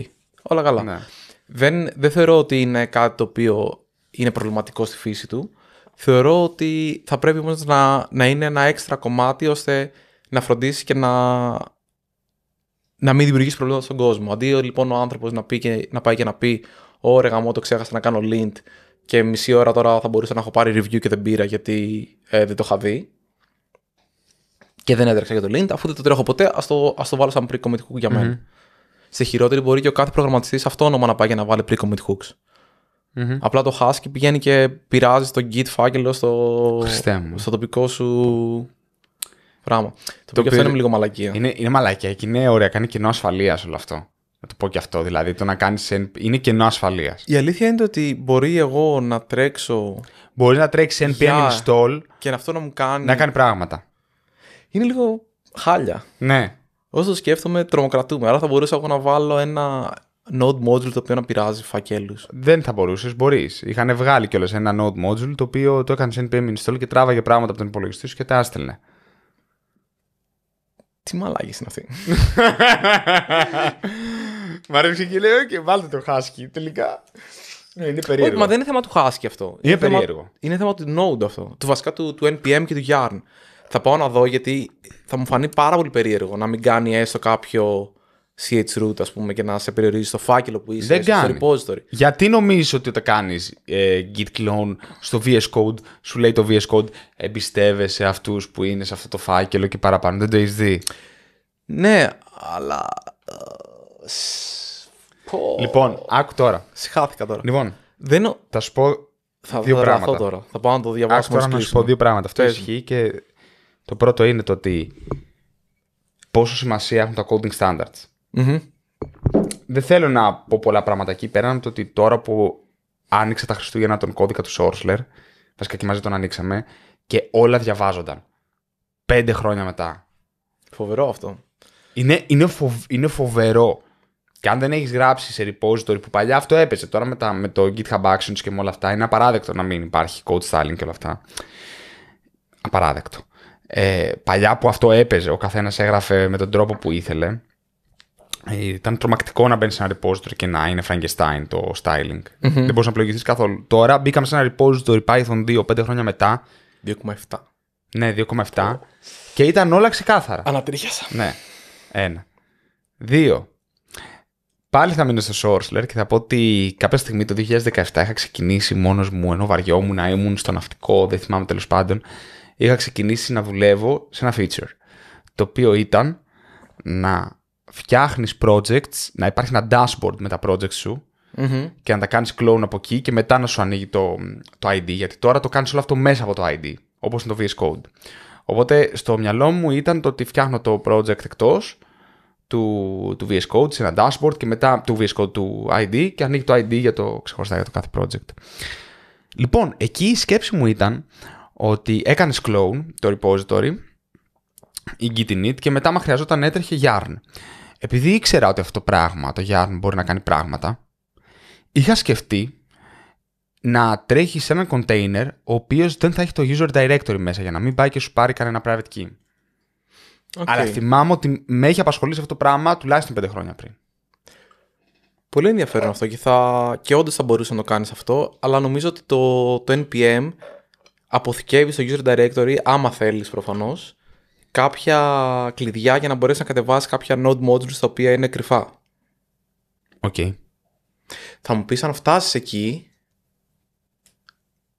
Όλα καλά. Ναι. Δεν, δεν θεωρώ ότι είναι κάτι το οποίο είναι προβληματικό στη φύση του. Θεωρώ ότι θα πρέπει όμως να, να είναι ένα έξτρα κομμάτι ώστε να φροντίσεις και να, να μην δημιουργήσεις προβλήματα στον κόσμο. Αντί λοιπόν ο άνθρωπος να, να πάει και να πει: Ωραία, μου το ξέχασα να κάνω lint και μισή ώρα τώρα θα μπορούσα να έχω πάρει review και δεν πήρα γιατί ε, δεν το είχα δει. Και δεν έδραξα για το lint. Αφού δεν το τρέχω ποτέ, ας το, το βάλω σαν pre-commit hook για μενα mm Στη χειρότερη μπορεί και ο κάθε προγραμματιστής αυτόνομα να πάει για να βάλει pre-commit hooks. mm Απλά το χάσει και πηγαίνει και πειράζει το git φάκελο στο, στο τοπικό σου πράγμα. Το, το οποίο αυτό είναι λίγο μαλακία. Είναι, είναι μαλακία και είναι ωραία. Κάνει κοινό ασφαλείας όλο αυτό. Να το πω και αυτό, δηλαδή το να κάνεις... Είναι κενό ασφαλείας. Η αλήθεια είναι ότι μπορεί εγώ να τρέξω... Μπορείς να τρέξεις NPM install... Και αυτό να μου κάνει... Να κάνει πράγματα. Είναι λίγο χάλια. Ναι. Όσο το σκέφτομαι, τρομοκρατούμε. Άρα θα μπορούσα εγώ να βάλω ένα node module το οποίο να πειράζει φακέλους. Δεν θα μπορούσες, μπορείς. Είχαν βγάλει κιόλας ένα node module το οποίο το έκανες σε NPM install και τράβαγε πράγματα από τον υπολογιστή σου και τα έστελνε. Τι μαλάγε είναι αυτή. *laughs* Μ' αρέσει και λέω και βάλτε το χάσκι τελικά. Ναι, είναι περίεργο. Όχι, μα δεν είναι θέμα του χάσκι αυτό. Είναι, περίεργο. Θέμα, είναι θέμα του Node αυτό. Του βασικά του, του NPM και του Yarn. Θα πάω να δω γιατί θα μου φανεί πάρα πολύ περίεργο να μην κάνει έστω κάποιο chroot, ας πούμε, και να σε περιορίζει στο φάκελο που είσαι στο repository. Γιατί νομίζεις ότι το κάνεις ε, git clone στο VS Code, σου λέει το VS Code, εμπιστεύεσαι αυτούς που είναι σε αυτό το φάκελο και παραπάνω. Δεν το έχεις δει. Ναι, αλλά Λοιπόν, άκου τώρα. Συχάθηκα τώρα. Λοιπόν, δεν... θα σου πω θα δύο πράγματα. Τώρα. Θα πάω να το διαβάσω. τώρα να σου πω δύο πράγματα. Αυτό ισχύει και το πρώτο είναι το ότι πόσο σημασία έχουν τα coding standards. Δεν θέλω να πω πολλά πράγματα εκεί πέραν το ότι τώρα που άνοιξα τα Χριστούγεννα τον κώδικα του Σόρσλερ βασικά και μαζί τον ανοίξαμε, και όλα διαβάζονταν. Πέντε χρόνια μετά. Φοβερό αυτό. Είναι, είναι, είναι φοβερό και αν δεν έχεις γράψει σε repository που παλιά αυτό έπαιζε, τώρα με, τα, με το GitHub Actions και με όλα αυτά, είναι απαράδεκτο να μην υπάρχει code styling και όλα αυτά. Απαράδεκτο. Ε, παλιά που αυτό έπαιζε, ο καθένας έγραφε με τον τρόπο που ήθελε. Ε, ήταν τρομακτικό να μπαίνεις σε ένα repository και να είναι Frankenstein το styling. Mm-hmm. Δεν μπορούσε να πλοηγηθείς καθόλου. Τώρα μπήκαμε σε ένα repository Python 2 5 χρόνια μετά. 2,7. Ναι, 2,7. Και ήταν όλα ξεκάθαρα. Ανατρίχιασα. Ναι. Ένα. Δύο. Πάλι θα μείνω στο Σόρσλερ και θα πω ότι κάποια στιγμή το 2017 είχα ξεκινήσει μόνος μου ενώ βαριόμουν να ήμουν στο ναυτικό, δεν θυμάμαι τέλος πάντων. Είχα ξεκινήσει να δουλεύω σε ένα feature το οποίο ήταν να φτιάχνεις projects, να υπάρχει ένα dashboard με τα projects σου και να τα κάνεις clone από εκεί και μετά να σου ανοίγει το, το ID γιατί τώρα το κάνεις όλο αυτό μέσα από το ID όπως είναι το VS Code. Οπότε στο μυαλό μου ήταν το ότι φτιάχνω το project εκτός του, του VS Code σε ένα dashboard και μετά του VS Code του ID και ανοίγει το ID για το ξεχωριστά για το κάθε project. Λοιπόν, εκεί η σκέψη μου ήταν ότι έκανες clone το repository ή git init και μετά μα χρειαζόταν έτρεχε yarn. Επειδή ήξερα ότι αυτό το πράγμα, το yarn μπορεί να κάνει πράγματα, είχα σκεφτεί να τρέχει σε ένα container ο οποίος δεν θα έχει το user directory μέσα για να μην πάει και σου πάρει κανένα private key. Αλλά θυμάμαι ότι με έχει απασχολήσει αυτό το πράγμα τουλάχιστον πέντε χρόνια πριν. Πολύ ενδιαφέρον αυτό και, θα... και όντως θα μπορούσε να το κάνεις αυτό, αλλά νομίζω ότι το, το NPM αποθηκεύει στο user directory, άμα θέλεις προφανώς, κάποια κλειδιά για να μπορέσεις να κατεβάσεις κάποια node modules τα οποία είναι κρυφά. Οκ. Θα μου πεις αν φτάσεις εκεί,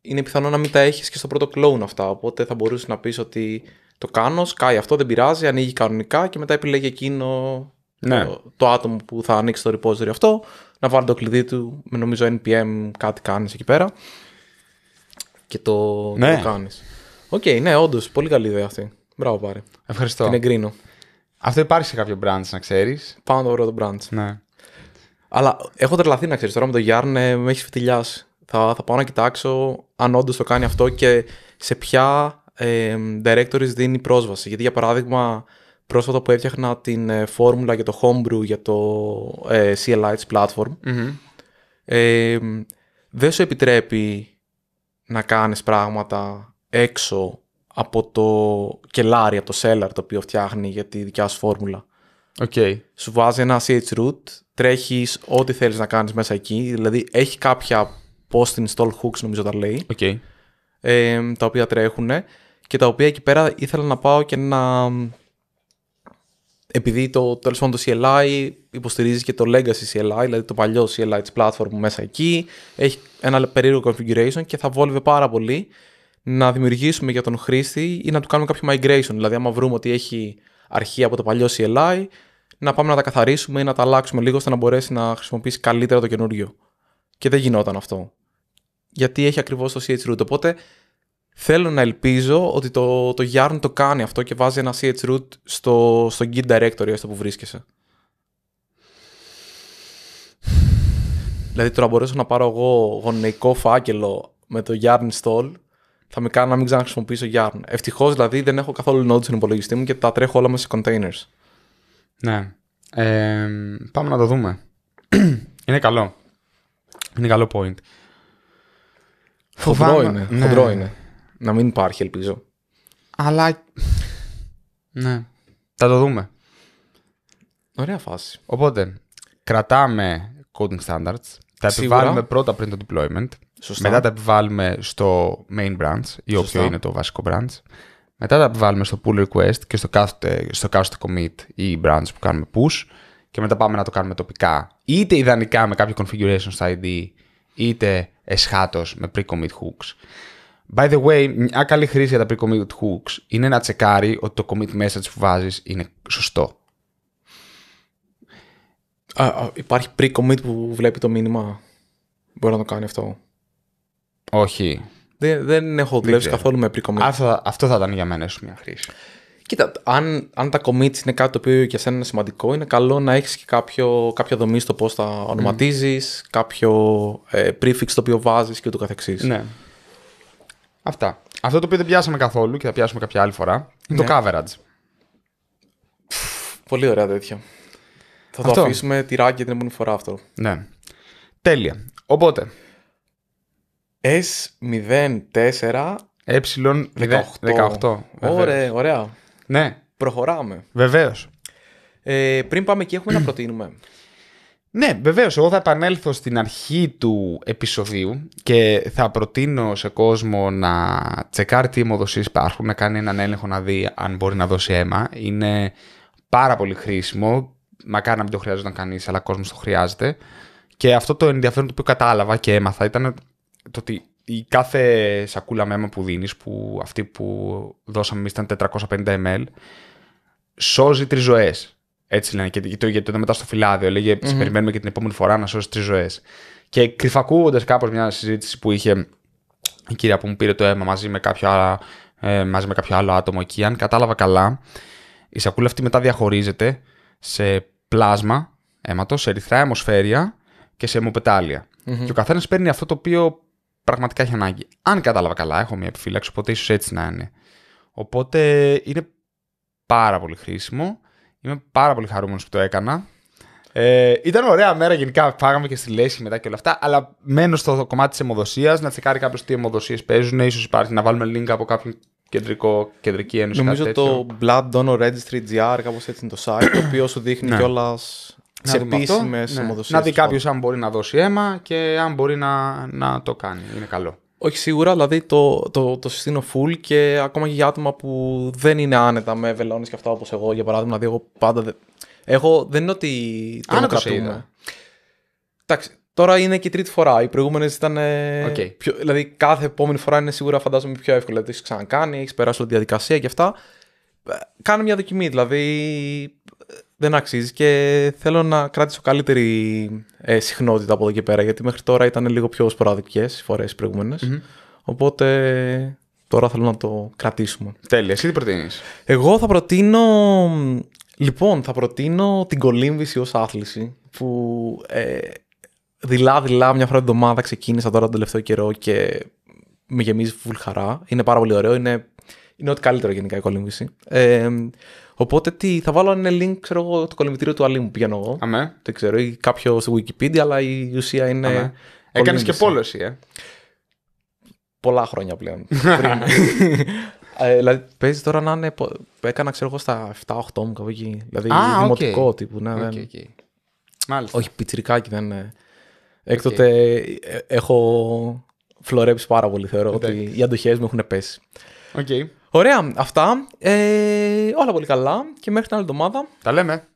είναι πιθανό να μην τα έχεις και στο πρώτο clone αυτά. Οπότε θα μπορούσες να πεις ότι το κάνω, σκάει αυτό, δεν πειράζει, ανοίγει κανονικά και μετά επιλέγει εκείνο ναι. το, το, άτομο που θα ανοίξει το repository αυτό, να βάλει το κλειδί του με νομίζω NPM κάτι κάνεις εκεί πέρα και το, ναι. κάνεις. Οκ, okay, ναι, όντως, πολύ καλή ιδέα αυτή. Μπράβο, πάρε. Ευχαριστώ. Την εγκρίνω. Αυτό υπάρχει σε κάποιο branch, να ξέρεις. Πάω να το βρω το branch. Ναι. Αλλά έχω τρελαθεί να ξέρεις τώρα με το Yarn, ε, με έχεις φιτιλιάσει. Θα, θα πάω να κοιτάξω αν όντως το κάνει αυτό και σε ποια ε, directories δίνει πρόσβαση. Γιατί για παράδειγμα πρόσφατα που έφτιαχνα την ε, φόρμουλα για το homebrew για το ε, CLI's platform mm-hmm. δεν σου επιτρέπει να κάνεις πράγματα έξω από το κελάρι, από το seller το οποίο φτιάχνει για τη δικιά σου φόρμουλα. Σου βάζει ένα CH root, Τρέχεις ό,τι θέλεις να κάνεις μέσα εκεί, δηλαδή έχει κάποια post install hooks νομίζω τα λέει, τα οποία τρέχουν και τα οποία εκεί πέρα ήθελα να πάω και να... Επειδή το, τέλος πάντων το CLI υποστηρίζει και το legacy CLI, δηλαδή το παλιό CLI της platform μέσα εκεί, έχει ένα περίεργο configuration και θα βόλευε πάρα πολύ να δημιουργήσουμε για τον χρήστη ή να του κάνουμε κάποιο migration. Δηλαδή, άμα βρούμε ότι έχει αρχή από το παλιό CLI, να πάμε να τα καθαρίσουμε ή να τα αλλάξουμε λίγο ώστε να μπορέσει να χρησιμοποιήσει καλύτερα το καινούριο. Και δεν γινόταν αυτό. Γιατί έχει ακριβώς το CH root. Οπότε Θέλω να ελπίζω ότι το, το Yarn το κάνει αυτό και βάζει ένα root στο, στο git directory έστω που βρίσκεσαι. Δηλαδή τώρα μπορέσω να πάρω εγώ γονεϊκό φάκελο με το Yarn install θα με κάνει να μην ξαναχρησιμοποιήσω Yarn. Ευτυχώς δηλαδή δεν έχω καθόλου νότου στον υπολογιστή μου και τα τρέχω όλα μέσα σε containers. Ναι. πάμε να το δούμε. *clears throat* είναι καλό. Είναι καλό point. Χοντρό είναι. Ναι. είναι. Να μην υπάρχει, ελπίζω. Αλλά. Ναι. Θα το δούμε. Ωραία φάση. Οπότε, κρατάμε coding standards. Τα Σίγουρα. επιβάλλουμε πρώτα πριν το deployment. Σωστά. Μετά τα επιβάλλουμε στο main branch ή όποιο είναι το βασικό branch. Μετά τα επιβάλλουμε στο pull request και στο κάθε στο commit ή branch που κάνουμε push. Και μετά πάμε να το κάνουμε τοπικά. Είτε ιδανικά με κάποιο configuration στο ID, είτε εσχάτως με pre-commit hooks. By the way, μια καλή χρήση για τα pre-commit hooks είναι να τσεκάρει ότι το commit message που βάζεις είναι σωστό. υπάρχει pre-commit που βλέπει το μήνυμα. Μπορεί να το κάνει αυτό. Όχι. Δεν, δεν έχω δουλέψει καθόλου με pre-commit. Αυτό, θα ήταν για μένα σου μια χρήση. Κοίτα, αν, τα commits είναι κάτι το οποίο για σένα είναι σημαντικό, είναι καλό να έχεις και κάποιο, κάποια δομή στο πώς τα ονοματίζεις, κάποιο ε, prefix το οποίο βάζεις και ούτω καθεξής. Ναι. Αυτά. Αυτό το οποίο δεν πιάσαμε καθόλου και θα πιάσουμε κάποια άλλη φορά είναι το ναι. coverage. Πολύ ωραία τέτοια. Θα το αφήσουμε τη τυράκι την επόμενη φορά αυτό. Ναι. Τέλεια. Οπότε. S04 ε18. Ωραία, ωραία. Ναι. Προχωράμε. Βεβαίως. Ε, πριν πάμε εκεί έχουμε να *clears throat* προτείνουμε. Ναι, βεβαίως. Εγώ θα επανέλθω στην αρχή του επεισοδίου και θα προτείνω σε κόσμο να τσεκάρει τι αιμοδοσίες υπάρχουν, να κάνει έναν έλεγχο να δει αν μπορεί να δώσει αίμα. Είναι πάρα πολύ χρήσιμο. Μακάρι να μην το χρειάζονταν κανείς, αλλά κόσμος κόσμο το χρειάζεται. Και αυτό το ενδιαφέρον το οποίο κατάλαβα και έμαθα ήταν το ότι η κάθε σακούλα με αίμα που δίνεις, που αυτή που δώσαμε εμείς ήταν 450 ml, σώζει τρεις ζωές. Έτσι λένε. Και το, γιατί μετά στο φυλάδιο. Λέγε, mm-hmm. σε περιμένουμε και την επόμενη φορά να σώσει τρεις ζωές. Και κρυφακούγοντας κάπως μια συζήτηση που είχε η κυρία που μου πήρε το αίμα μαζί με κάποιο, άλλο, ε, μαζί με κάποιο άλλο άτομο εκεί, αν κατάλαβα καλά, η σακούλα αυτή μετά διαχωρίζεται σε πλάσμα αίματος, σε ερυθρά αιμοσφαίρια και σε αιμοπετάλια. Mm-hmm. Και ο καθένας παίρνει αυτό το οποίο πραγματικά έχει ανάγκη. Αν κατάλαβα καλά, έχω μια επιφύλαξη, οπότε ίσως έτσι να είναι. Οπότε είναι πάρα πολύ χρήσιμο. Είμαι πάρα πολύ χαρούμενος που το έκανα. Ε, ήταν ωραία μέρα γενικά. Φάγαμε και στη λέση μετά και όλα αυτά. Αλλά μένω στο κομμάτι της αιμοδοσίας. Να τσεκάρει κάποιος τι αιμοδοσίες παίζουν. σω υπάρχει να βάλουμε link από κάποιον κεντρικό, κεντρική ένωση. Νομίζω το Blood Donor Registry GR, κάπως έτσι είναι το site, το οποίο σου δείχνει ναι. κιόλας τι επίσημε ναι. αιμοδοσίε. Να δει κάποιο αν μπορεί να δώσει αίμα και αν μπορεί να, να το κάνει. Είναι καλό. Όχι σίγουρα, δηλαδή το, το, το συστήνω full και ακόμα και για άτομα που δεν είναι άνετα με βελόνες και αυτά όπως εγώ για παράδειγμα. Δηλαδή εγώ πάντα δεν... Εγώ δεν είναι ότι τρομοκρατούμε. Εντάξει, Τώρα είναι και η τρίτη φορά. Οι προηγούμενες ήταν. Okay. Ε, πιο, δηλαδή, κάθε επόμενη φορά είναι σίγουρα φαντάζομαι πιο εύκολο. Δηλαδή, έχεις ξανακάνει, έχεις περάσει όλη τη διαδικασία και αυτά. Ε, Κάνω μια δοκιμή. Δηλαδή, δεν αξίζει και θέλω να κράτησω καλύτερη ε, συχνότητα από εδώ και πέρα γιατί μέχρι τώρα ήταν λίγο πιο σποραδικές οι φορές προηγούμενες. Οπότε τώρα θέλω να το κρατήσουμε. Τέλεια. Εσύ τι προτείνεις? Εγώ θα προτείνω... Λοιπόν, θα προτείνω την κολύμβηση ως άθληση που ε, δειλά-δειλά μια φορά την εβδομάδα ξεκίνησα τώρα τον τελευταίο καιρό και με γεμίζει φουλ χαρά. Είναι πάρα πολύ ωραίο. Είναι, είναι ό,τι καλύτερο γενικά η κολύμβηση. Ε, Οπότε τι, θα βάλω ένα link, ξέρω εγώ, το κολυμπητήριο του Αλήμου πηγαίνω εγώ. Αμέ. Δεν ξέρω, ή κάποιο στη Wikipedia, αλλά η ουσία είναι. Έκανες και πόλωση, ε. Πολλά χρόνια πλέον. *laughs* Ε, δηλαδή παίζει τώρα να είναι. Έκανα ξέρω εγώ στα 7-8 μου κάπου εκεί. Δηλαδή δημοτικό τύπου. Ναι, Μάλιστα. Όχι, πιτσιρικάκι δεν είναι. Έκτοτε ε, έχω φλωρέψει πάρα πολύ. Θεωρώ ότι οι αντοχές μου έχουν πέσει. Ωραία, αυτά. Ε, όλα πολύ καλά και μέχρι την άλλη εβδομάδα. Τα λέμε.